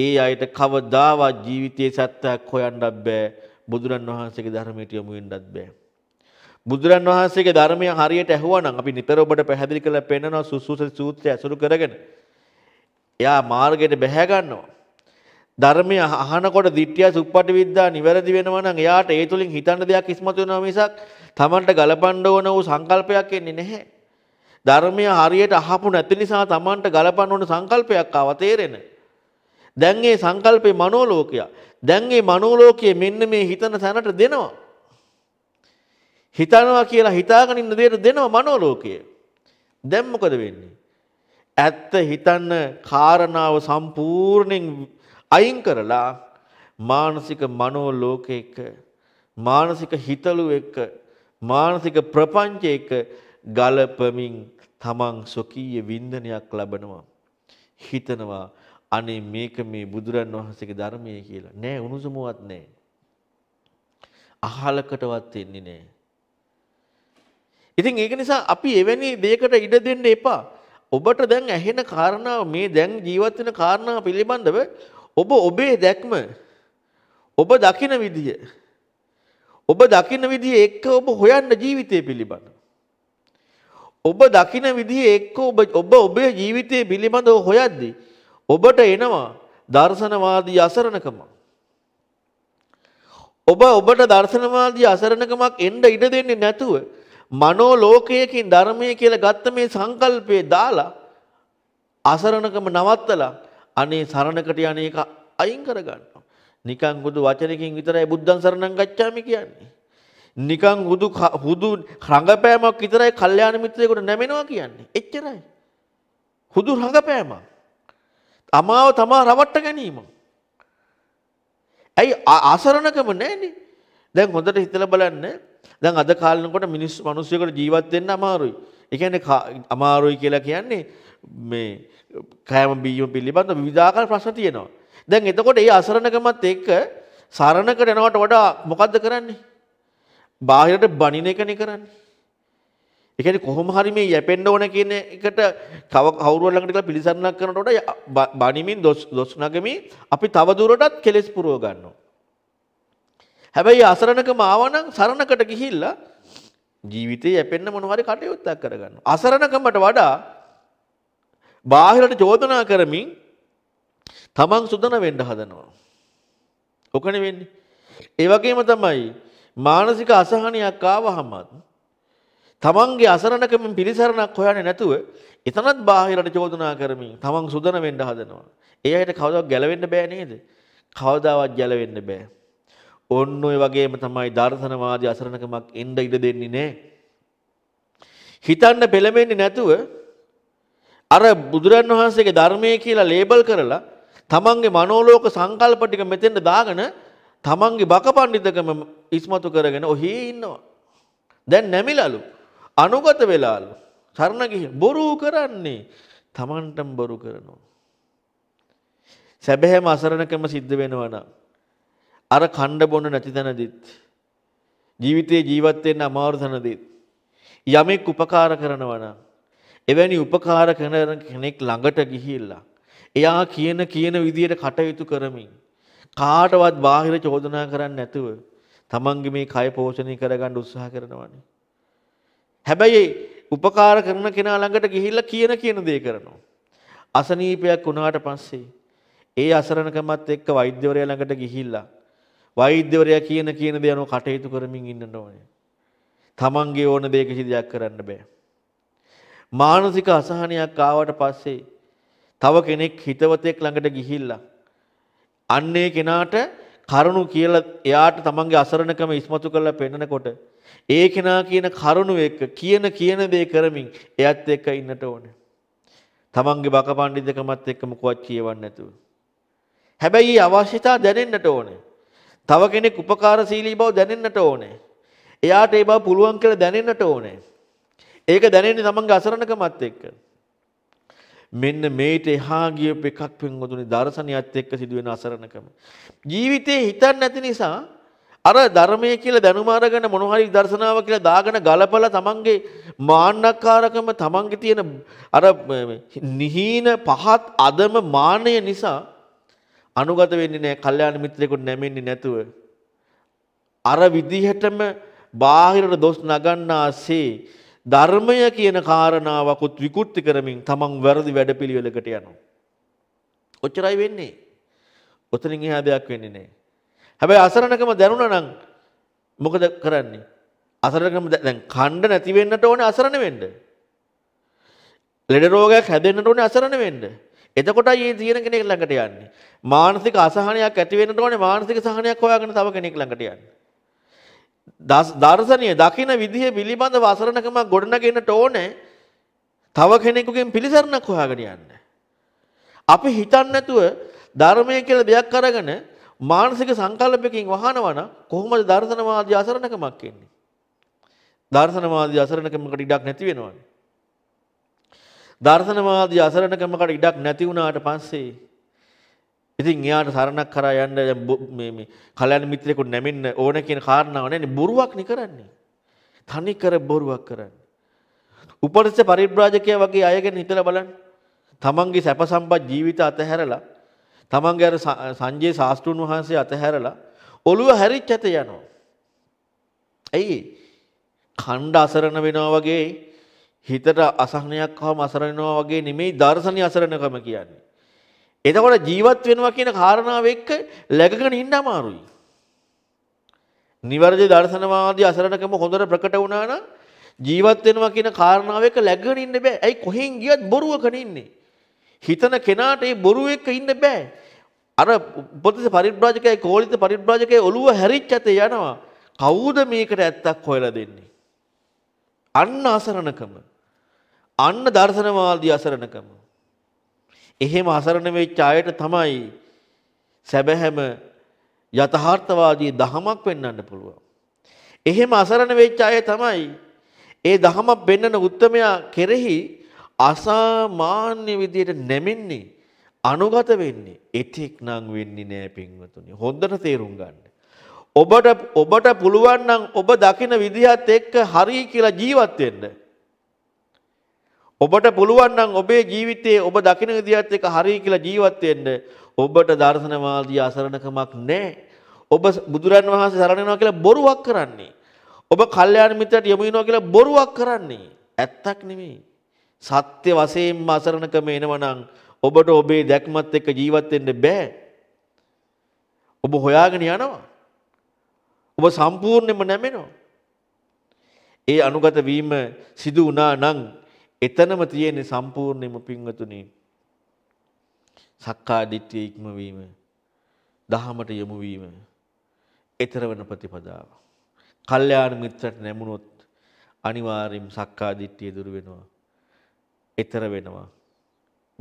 ඒ අයට කවදාවත් ජීවිතයේ සත්‍යයක් හොයන්නත් බෑ. බුදුරන් වහන්සේගේ ධර්මයට යොමු වෙන්නත් බෑ. බුදුරන් වහන්සේගේ ධර්මය හරියට ඇහුවනම් අපි නිතර ඔබට පැහැදිලි කරලා පෙන්නනවා සුසුස සූත්‍රය අසුරු කරගෙන. එයා මාර්ගයට බැහැ ගන්නවා. ධර්මය අහනකොට ditthya suppati viddha නිවැරදි වෙනවා නම් එයාට ඒ තුලින් හිතන්න දෙයක් ඉස්මතු වෙනවා මිසක් Tamanට ගලපන්න ඕන වූ සංකල්පයක් එන්නේ නැහැ. ධර්මය හරියට අහපු නැති නිසා Tamanට ගලපන්න ඕන සංකල්පයක් ආව තේරෙන. දැන් මේ සංකල්පේ මනෝලෝකය. දැන් මේ මනෝලෝකයේ මෙන්න මේ හිතන තැනට දෙනවා. හිතනවා කියලා හිතාගෙන ඉන්න දේට දෙනවා මනෝලෝකය. දැන් මොකද වෙන්නේ? ඇත්ත හිතන්න කාරණාව සම්පූර්ණයෙන් අයින් කරලා මානසික මනෝලෝකයක මානසික හිතලු එක්ක මානසික ප්‍රපංචයක ගලපමින් තමන් සොකීය වින්දනයක් ලබනවා. හිතනවා අනේ මේක මේ බුදුරන් වහන්සේගේ ධර්මය කියලා. නෑ උණුසුමුවත් නෑ. අහලකටවත් එන්නේ නෑ. ඉතින් ඒක නිසා අපි එවැනි දෙයකට ඉඩ දෙන්න එපා. ඔබට දැන් ඇහෙන කාරණා මේ දැන් ජීවත් වෙන කාරණා පිළිබඳව ඔබ ඔබේ දැක්ම ඔබ දකින විදිය ඔබ දකින විදිය එක්ක ඔබ හොයන්න ජීවිතය පිළිබඳ. ඔබ දකින විදිහ එක්ක ඔබ ඔබ ඔබේ ජීවිතය පිළිබඳව හොයද්දී ඔබට එනවා දර්ශනවාදී අසරණකම. ඔබ ඔබට දර්ශනවාදී අසරණකමක් එන්න ඉඩ දෙන්නේ නැතුව මනෝ ලෝකයකින් ධර්මය කියලා ගත්ත මේ සංකල්පේ දාලා අසරණකම නවත්තලා අනේ සරණකට යන එක අයින් කරගන්නවා. නිකං හුදු වචනකින් විතරයි බුද්ධං සරණං ගච්ඡාමි කියන්නේ. නිකං හුදු හුදු රඟපෑමක් විතරයි කල්යාණ මිත්‍රයෙකුට නැමෙනවා කියන්නේ. එච්චරයි. හුදු රඟපෑමක්. අමාව තමා රවට්ට ගැනීම. ඇයි අසරණකම නැහැනේ. දැන් හොඳට හිතලා බලන්න දැන් අද කාලනකොට මිනිස් මිනිස්සුයෙකුට ජීවත් වෙන්න අමාරුයි. ඒ කියන්නේ අමාරුයි කියලා කියන්නේ මේ කෑම බීම පිළිබඳ විවිධාකාර ප්‍රශ්න තියෙනවා. දැන් එතකොට ඒ අසරණකමත් එක්ක සරණකට යනවට වඩා මොකද්ද කරන්නේ? බාහිරට බනින එකනේ කරන්නේ. ඒ කියන්නේ කොහොම හරි මේ යැපෙන්න ඕන කියන එකට කව කවුරු ළඟට ගිහලා පිළිසරණක් කරනට වඩා බනිමින් දොස් දොස් නගමින් අපි තව දුරටත් කෙලෙස් පුරව ගන්නවා. හැබැයි අසරණකම ආවනම් සරණකට ගිහිල්ලා ජීවිතේ යැපෙන්න මොනවාරි කටයුත්තක් කරගන්න. අසරණකමට වඩා බාහිරට චෝදනා කරමින් තමන් සුදන වෙන්න හදනවා. ඔකන වෙන්නේ. ඒ වගේම තමයි මානසික අසහනයක් ආවහමත් තමන්ගේ අසරණකමින් පිළිසරණක් හොයන්නේ නැතුව එතනත් බාහිරට චෝදනා කරමින් තමන් සුදන වෙන්න හදනවා. ඒ අයට කවදාවත් ගැලවෙන්න බෑ නේද? කවදාවත් ගැලවෙන්න බෑ. ඔන්න ඔය වගේම තමයි දර්ශනවාදී අසරණකමක් එන්න ඉඩ දෙන්නේ නැහැ. හිතන්න පෙළඹෙන්නේ නැතුව අර බුදුරන් වහන්සේගේ ධර්මයේ කියලා ලේබල් කරලා තමන්ගේ මනෝලෝක සංකල්ප ටික මෙතෙන්ට දාගෙන තමන්ගේ බකපඬිතකම ඉස්මතු කරගෙන ඔහි ඉන්නවා. දැන් නැමිලලු අනුගත වෙලාලු සරණ ගිහින් බොරු කරන්නේ තමන්ටම බොරු කරනවා. සැබෑම අසරණකම සිද්ධ වෙනවා නම් අර කණ්ඩ බොන්න නැති තැනදිත් ජීවිතේ ජීවත් වෙන්න අමාරු තැනදිත් යමෙක් උපකාර කරනවා නම් එවැනි උපකාර කරන කෙනෙක් ළඟට ගිහිල්ලා එයා කියන කියන විදියට කටයුතු කරමින් කාටවත් බාහිර චෝදනා කරන්න නැතුව තමන්ගේ මේ කය පෝෂණය කරගන්න උත්සාහ කරනවානේ. හැබැයි උපකාර කරන කෙනා ළඟට ගිහිල්ලා කියන කියන දේ කරනවා. අසනීපයක් වුණාට පස්සේ ඒ අසරණකමත් එක්ක වෛද්‍යවරයා ළඟට ගිහිල්ලා වෛද්‍යවරයා කියන කියන දේ අනුව කටයුතු කරමින් ඉන්න ඕනේ. තමන්ගේ ඕන දේ කිසි දෙයක් කරන්න බෑ. මානසික අසහනයක් ආවට පස්සේ තව කෙනෙක් හිතවතෙක් ළඟට ගිහිල්ලා අන්නේ කෙනාට කරුණු කියලා එයාට තමන්ගේ අසරණකම ඉස්මතු කරලා පෙන්නකොට ඒ කෙනා කියන කරුණු එක්ක කියන කියන දේ කරමින් එයත් එක්ක ඉන්නට ඕනේ. තමන්ගේ බකපණ්ඩිතකමත් එක්ක මොකවත් කියවන්නේ නැතුව. හැබැයි අවශ්‍යතා දැනෙන්නට ඕනේ. තව කෙනෙක් උපකාරශීලී බව දැනෙන්නට ඕනේ. එයාට ඒ බව පුළුවන් කියලා දැනෙන්නට ඕනේ. ඒක දැනෙන්නේ තමන්ගේ අසරණකමත් එක්ක. මෙන්න මේට එහා ගියපු එකක් පින්වතුනි දර්ශනියත් එක්ක සිදුවෙන අසරණකම. ජීවිතේ හිතන්නේ නැති නිසා අර ධර්මයේ කියලා දැනුම අරගෙන මොන හරි දර්ශනාව කියලා දාගෙන ගලපලා තමන්ගේ මාන්නකාරකම තමන්ගේ තියෙන අර නිහීන පහත් අදම මාන්නය නිසා අනුගත වෙන්නේ නැහැ, කල්යාණ මිත්‍රයෙකුට නැමෙන්නේ නැතුව අර විදිහටම බාහිරට දොස් නගන්නාසේ ධර්මය කියන කාරණාවකුත් විකෘති කරමින් තමන් වැරදි වැඩපිළිවෙලකට යනවා. ඔච්චරයි වෙන්නේ. ඔතනින් එහා දෙයක් වෙන්නේ නැහැ. හැබැයි අසරණකම දැනුණා නම් මොකද කරන්නේ? අසරණකම දැන් කණ්ඩ නැති වෙන්නට ඕනේ අසරණ වෙන්න. ලෙඩ රෝගයක් හැදෙන්නට ඕනේ අසරණ වෙන්න. එතකොටයි ඒ තියෙන කෙනෙක් ළඟට යන්නේ. මානසික අසහනයක් ඇති වෙන්න ඕනේ මානසික සහනයක් හොයාගෙන තව කෙනෙක් ළඟට යන්න. දර්ශනීය දකින විදිහ පිළිබඳව අසරණකමක් ගොඩනගෙන්නට ඕනේ තව කෙනෙකුගෙන් පිළිසරණක් හොයාගෙන යන්න. අපි හිතන්නේ නැතුව ධර්මය කියලා දෙයක් අරගෙන මානසික සංකල්පයකින් වහනවා නම් කොහොමද දර්ශනවාදී අසරණකමක් එන්නේ? දර්ශනවාදී අසරණකමකට ඉඩක් නැති වෙනවනේ. දර්ශනවාදී අසරණකමකට ඉඩක් නැති වුණාට පස්සේ ඉතින් එයාට සරණක් කරා යන්න මේ මේ කල්‍යාණ මිත්‍රයෙකු නැමෙන්න ඕන කියන කාරණාව නැන්නේ බොරුවක් නේ කරන්නේ. තනි කර බොරුවක් කරන්නේ. උපරිස පරිබ්‍රාජකයා වගේ අයගෙන හිතලා බලන්න. තමන්ගේ සැප සම්පත් ජීවිත අතහැරලා තමන්ගේ අර සංජේ ශාස්ත්‍රුන් වහන්සේ අතහැරලා ඔළුව හැරිච්ච ඇත යනවා. ඇයි? ඛණ්ඩ අසරණ වෙනවා වගේ හිතට අසහනයක් ආවම අසරණනවා වගේ නෙමෙයි දර්ශනීය අසරණකම කියන්නේ. එතකොට ජීවත් වෙනවා කියන කාරණාව එක්ක läගගෙන ඉන්න අමාරුයි. නිවර්ජ දර්ශනවාදී අසරණකම හොඳට ප්‍රකට වුණා නම් ජීවත් වෙනවා කියන කාරණාව එක්ක läගගෙන ඉන්න බෑ. ඇයි කොහෙන් ගියත් බොරුවකන ඉන්නේ. හිතන කෙනාට ඒ බොරුව එක්ක ඉන්න බෑ. අර උපතිස පරිබ්‍රාජකයයි කෝලිත පරිබ්‍රාජකයයි ඔළුව හැරිච්ච ඇතේ යනවා. කවුද මේකට ඇත්තක් හොයලා දෙන්නේ? අන්න අසරණකම. අන්න දර්ශනවාදී අසරණකම. එහෙම අසරණ වෙච්ච අයට තමයි සැබෑම යථාර්ථවාදී දහමක් වෙන්නන්න පුළුවන්. එහෙම අසරණ වෙච්ච අය තමයි ඒ දහමක් වෙන්නන උත්මයා කෙරෙහි අසාමාන්‍ය විදියට නැමෙන්නේ අනුගත වෙන්නේ එතෙක් නම් වෙන්නේ නෑ පින්වතුනි. හොඳට තේරුම් ගන්න. ඔබට ඔබට පුළුවන් නම් ඔබ දකින විදිහත් එක්ක හරි කියලා ජීවත් වෙන්න. ඔබට පුළුවන් නම් ඔබේ ජීවිතයේ ඔබ දකින විදිහත් එක හරි කියලා ජීවත් වෙන්න ඔබට දර්ශනවාදී අසරණකමක් නැහැ. ඔබ බුදුරන් වහන්සේ සරණ යනවා කියලා බොරුවක් කරන්නේ. ඔබ කල්යාණ මිත්‍රට යොමු වෙනවා කියලා බොරුවක් කරන්නේ. ඇත්තක් නෙමෙයි. සත්‍ය වශයෙන්ම අසරණකම එනවනම් ඔබට ඔබේ දැක්මත් එක්ක ජීවත් වෙන්න බෑ. ඔබ හොයාගෙන යනවා. ඔබ සම්පූර්ණයෙන්ම නැමෙනවා. ඒ අනුගත වීම සිදු වුණා නම් එතනම තියෙන්නේ සම්පූර්ණයෙන්ම පින්වතුනි සක්කා දිට්ඨිය ඉක්මවීම දහමට යොමු වීම ඊතර වෙන ප්‍රතිපදාව. කල්යාණ මිත්‍රට නැමුණොත් අනිවාර්යයෙන් සක්කා දිට්ඨිය දුර වෙනවා. ඊතර වෙනවා.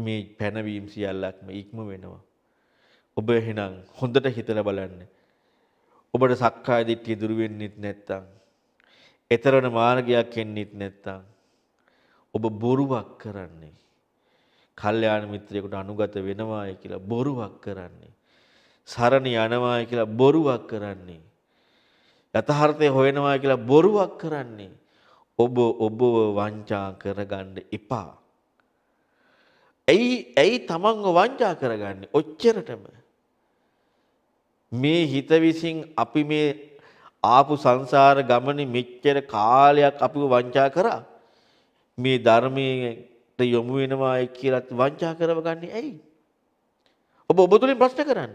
මේ පැනවීම සියල්ලක්ම ඉක්ම වෙනවා. ඔබ එහෙනම් හොඳට හිතලා බලන්න. ඔබට සක්කාය දිට්ඨිය දුර වෙන්නෙත් නැත්නම් ඊතර වෙන මාර්ගයක් එන්නෙත් නැත්නම් ඔබ බොරුවක් කරන්නේ. කල්යාණ මිත්‍රයෙකුට අනුගත වෙනවාය කියලා බොරුවක් කරන්නේ. සරණ යනවාය කියලා බොරුවක් කරන්නේ. යථාර්ථය හොයනවා කියලා බොරුවක් කරන්නේ. ඔබ ඔබව වංචා කරගන්න එපා. ඇයි ඇයි තමන්ව වංචා කරගන්නේ? ඔච්චරටම මේ හිත විසින් අපි මේ ආපු සංසාර ගමනේ මෙච්චර කාලයක් අපිව වංචා කරා. මේ ධර්මයට යොමු වෙනවායි කියලා වංචා කරවගන්නේ ඇයි? ඔබ ඔබතුලින් ප්‍රශ්න කරන්න.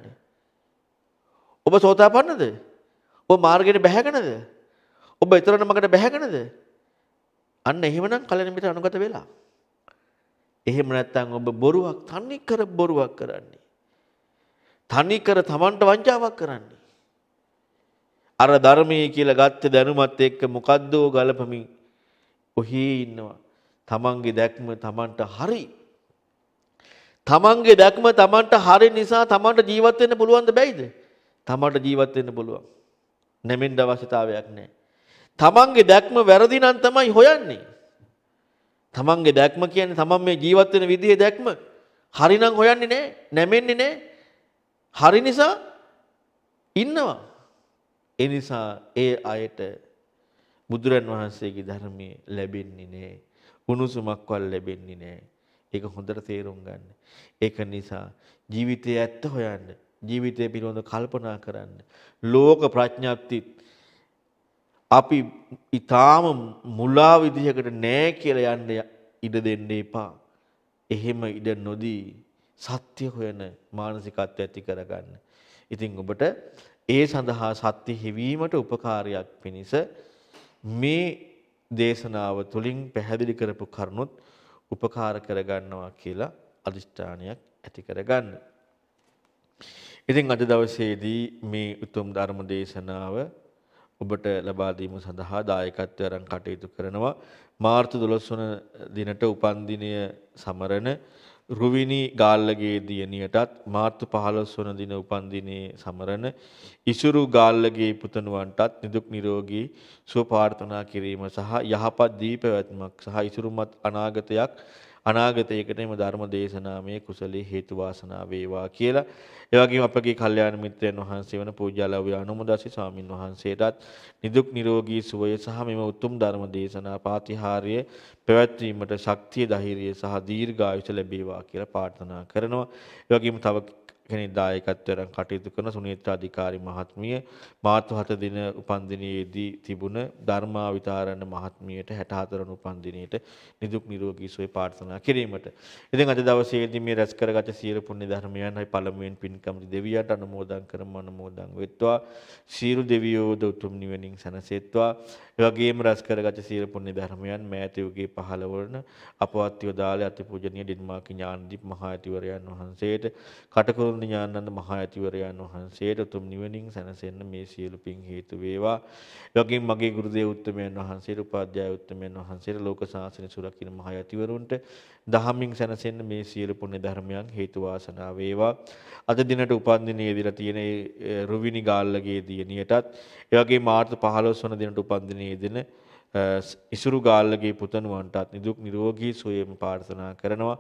ඔබ සෝතාපන්නද? ඔබ මාර්ගයට බැහැගෙනද? ඔබ ඊතරණ මගට බැහැගෙනද? අන්න එහෙමනම් කලණමිට අනුගත වෙලා. එහෙම නැත්නම් ඔබ බොරුවක් තනි කර බොරුවක් කරන්නේ. තනි කර Tamanට වංචාවක් කරන්නේ. අර ධර්මයේ කියලා ගත්ත දැනුමත් එක්ක මොකද්දෝ ගලපමින් ඔහි ඉන්නවා. තමන්ගේ දැක්ම තමන්ට හරි. තමන්ගේ දැක්ම තමන්ට හරි නිසා තමන්ට ජීවත් වෙන්න පුළුවන්ද බැයිද? තමන්ට ජීවත් වෙන්න පුළුවන්. නැමෙන්න අවශ්‍යතාවයක් නැහැ. තමන්ගේ දැක්ම වැරදි නම් තමයි හොයන්නේ. තමන්ගේ දැක්ම කියන්නේ තමන් මේ ජීවත් වෙන විදිහේ දැක්ම හරි නම් හොයන්නේ නැහැ, නැමෙන්නේ නැහැ. හරි නිසා ඉන්නවා. ඒ නිසා ඒ අයට බුදුරන් වහන්සේගේ ධර්මයේ ලැබෙන්නේ නැහැ. කුණුසුමක්වත් ලැබෙන්නේ නැහැ. ඒක හොඳට තේරුම් ගන්න. ඒක නිසා ජීවිතයේ ඇත්ත හොයන්න, ජීවිතය පිළිබඳ කල්පනා කරන්න. ලෝක ප්‍රඥාප්තිත් අපි ඊටාම මුලා විදිහකට නෑ කියලා යන්න ඉඩ දෙන්න එපා. එහෙම ඉඩ නොදී සත්‍ය හොයන මානසිකත්වය ඇති කරගන්න. ඉතින් ඔබට ඒ සඳහා සත්‍ය හිවීමට උපකාරයක් පිණිස මේ දේශනාව තුළින් පැහැදිලි කරපු කරුණුත් උපකාර කරගන්නවා කියලා අදිෂ්ඨානයක් ඇති කරගන්න. ඉතින් අද දවසේදී මේ උතුම් ධර්ම දේශනාව ඔබට ලබා දීම සඳහා දායකත්වයෙන් අරන් කටයුතු කරනවා මාර්තු 12 වන දිනට උපන් දිනය සමරන රුවිනි ගාල්ලගේ දියණියටත් මාර්තු 15 වන දින උපන්දිනයේ සමරන ඉසුරු ගාල්ලගේ පුතණුවන්ටත් නිදුක් නිරෝගී සුව ප්‍රාර්ථනා කිරීම සහ යහපත් දී පැවැත්මක් සහ ඉසුරුමත් අනාගතයක් අනාගතයකට මේ ධර්ම දේශනාමය කුසලී හේතු වාසනා වේවා කියලා. ඒ වගේම අපගේ කල්යාණ මිත්‍රයන් වහන්සේ වන පූජ්‍යලව්‍ය අනුමදසි ස්වාමින් වහන්සේටත් නිදුක් නිරෝගී සුවය සහ මෙම උතුම් ධර්ම දේශනා පාතිහාර්ය පැවැත්වීමට ශක්තිය ධෛර්යය සහ දීර්ඝායුෂ ලැබේවා කියලා ප්‍රාර්ථනා කරනවා. ඒ වගේම තව කෙනෙක් දායකත්වයෙන් කටයුතු කරන සුනීත්‍රා අධිකාරි මහත්මිය මාර්තු 7 දින උපන්දිනයේදී තිබුණ ධර්මාවිතාරණ මහත්මියට 64 වන උපන්දිනයේට නිදුක් නිරෝගී සුවය ප්‍රාර්ථනා කිරීමට. ඉතින් අද දවසේදී මේ රැස් කරගත සියලු පුණ්‍ය ධර්මයන් අපි පළමුවෙන් පින්කම් දෙවියන්ට අනුමෝදන් කරමු අනුමෝදන් වෙත්වා. සියලු දෙවියෝද උතුම් නිවනින් සැනසෙත්වා. ඒ වගේම රැස් කරගත සියලු පුණ්‍ය ධර්මයන් මෑත යුගයේ පහළ වන අපවත් යෝදාලේ අතිපූජනීය ඩින්මාර්ක ඥානදීප මහා ඇතිවරයන් වහන්සේට කටකරුණ කරුණ ඥානන්ද මහ ඇතිවරයන් වහන්සේට උතුම් නිවනින් සැනසෙන්න මේ සියලු පින් හේතු වේවා. එවකින් මගේ ගුරු දේව උත්තමයන් වහන්සේට, උපාධ්‍යාය උත්තමයන් වහන්සේට, ලෝක සාසනය සුරකින්න මහ ඇතිවරුන්ට දහමින් සැනසෙන්න මේ සියලු පුණ්‍ය ධර්මයන් හේතු වාසනා වේවා. අද දිනට උපන්දිනේ ඉදිරිය තියෙන රුවිනි ගාල්ලගේ දියණියටත්, එවකින් මාර්තු 15 වන දිනට උපන්දිනේ දින ඉසුරු ගාල්ලගේ පුතණුවන්ටත් නිදුක් නිරෝගී සුවයම ප්‍රාර්ථනා කරනවා.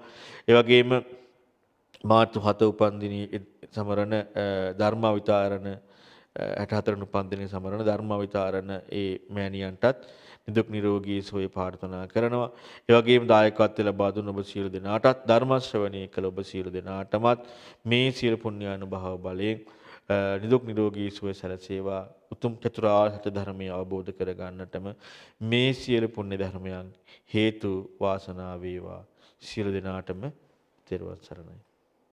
ඒ වගේම මාර්තු 7 උපන්දිනයේ සමරන ධර්මාවිතාරණ 64 උපන්දිනයේ සමරන ධර්මාවිතාරණ ඒ මෑණියන්ටත් නිදුක් නිරෝගී සුවය ප්‍රාර්ථනා කරනවා. ඒ වගේම දායකත්වය ලබා දුන්න ඔබ සියලු දෙනාටත් ධර්ම ශ්‍රවණය කළ ඔබ සියලු දෙනාටමත් මේ සියලු පුණ්‍යානුභව බලයෙන් නිදුක් නිරෝගී සුවය සැලසේවා. උතුම් චතුරාර්ය සත්‍ය ධර්මය අවබෝධ කරගන්නටම මේ සියලු පුණ්‍ය ධර්මයන් හේතු වාසනා වේවා. සියලු දෙනාටම තෙරුවන් සරණයි.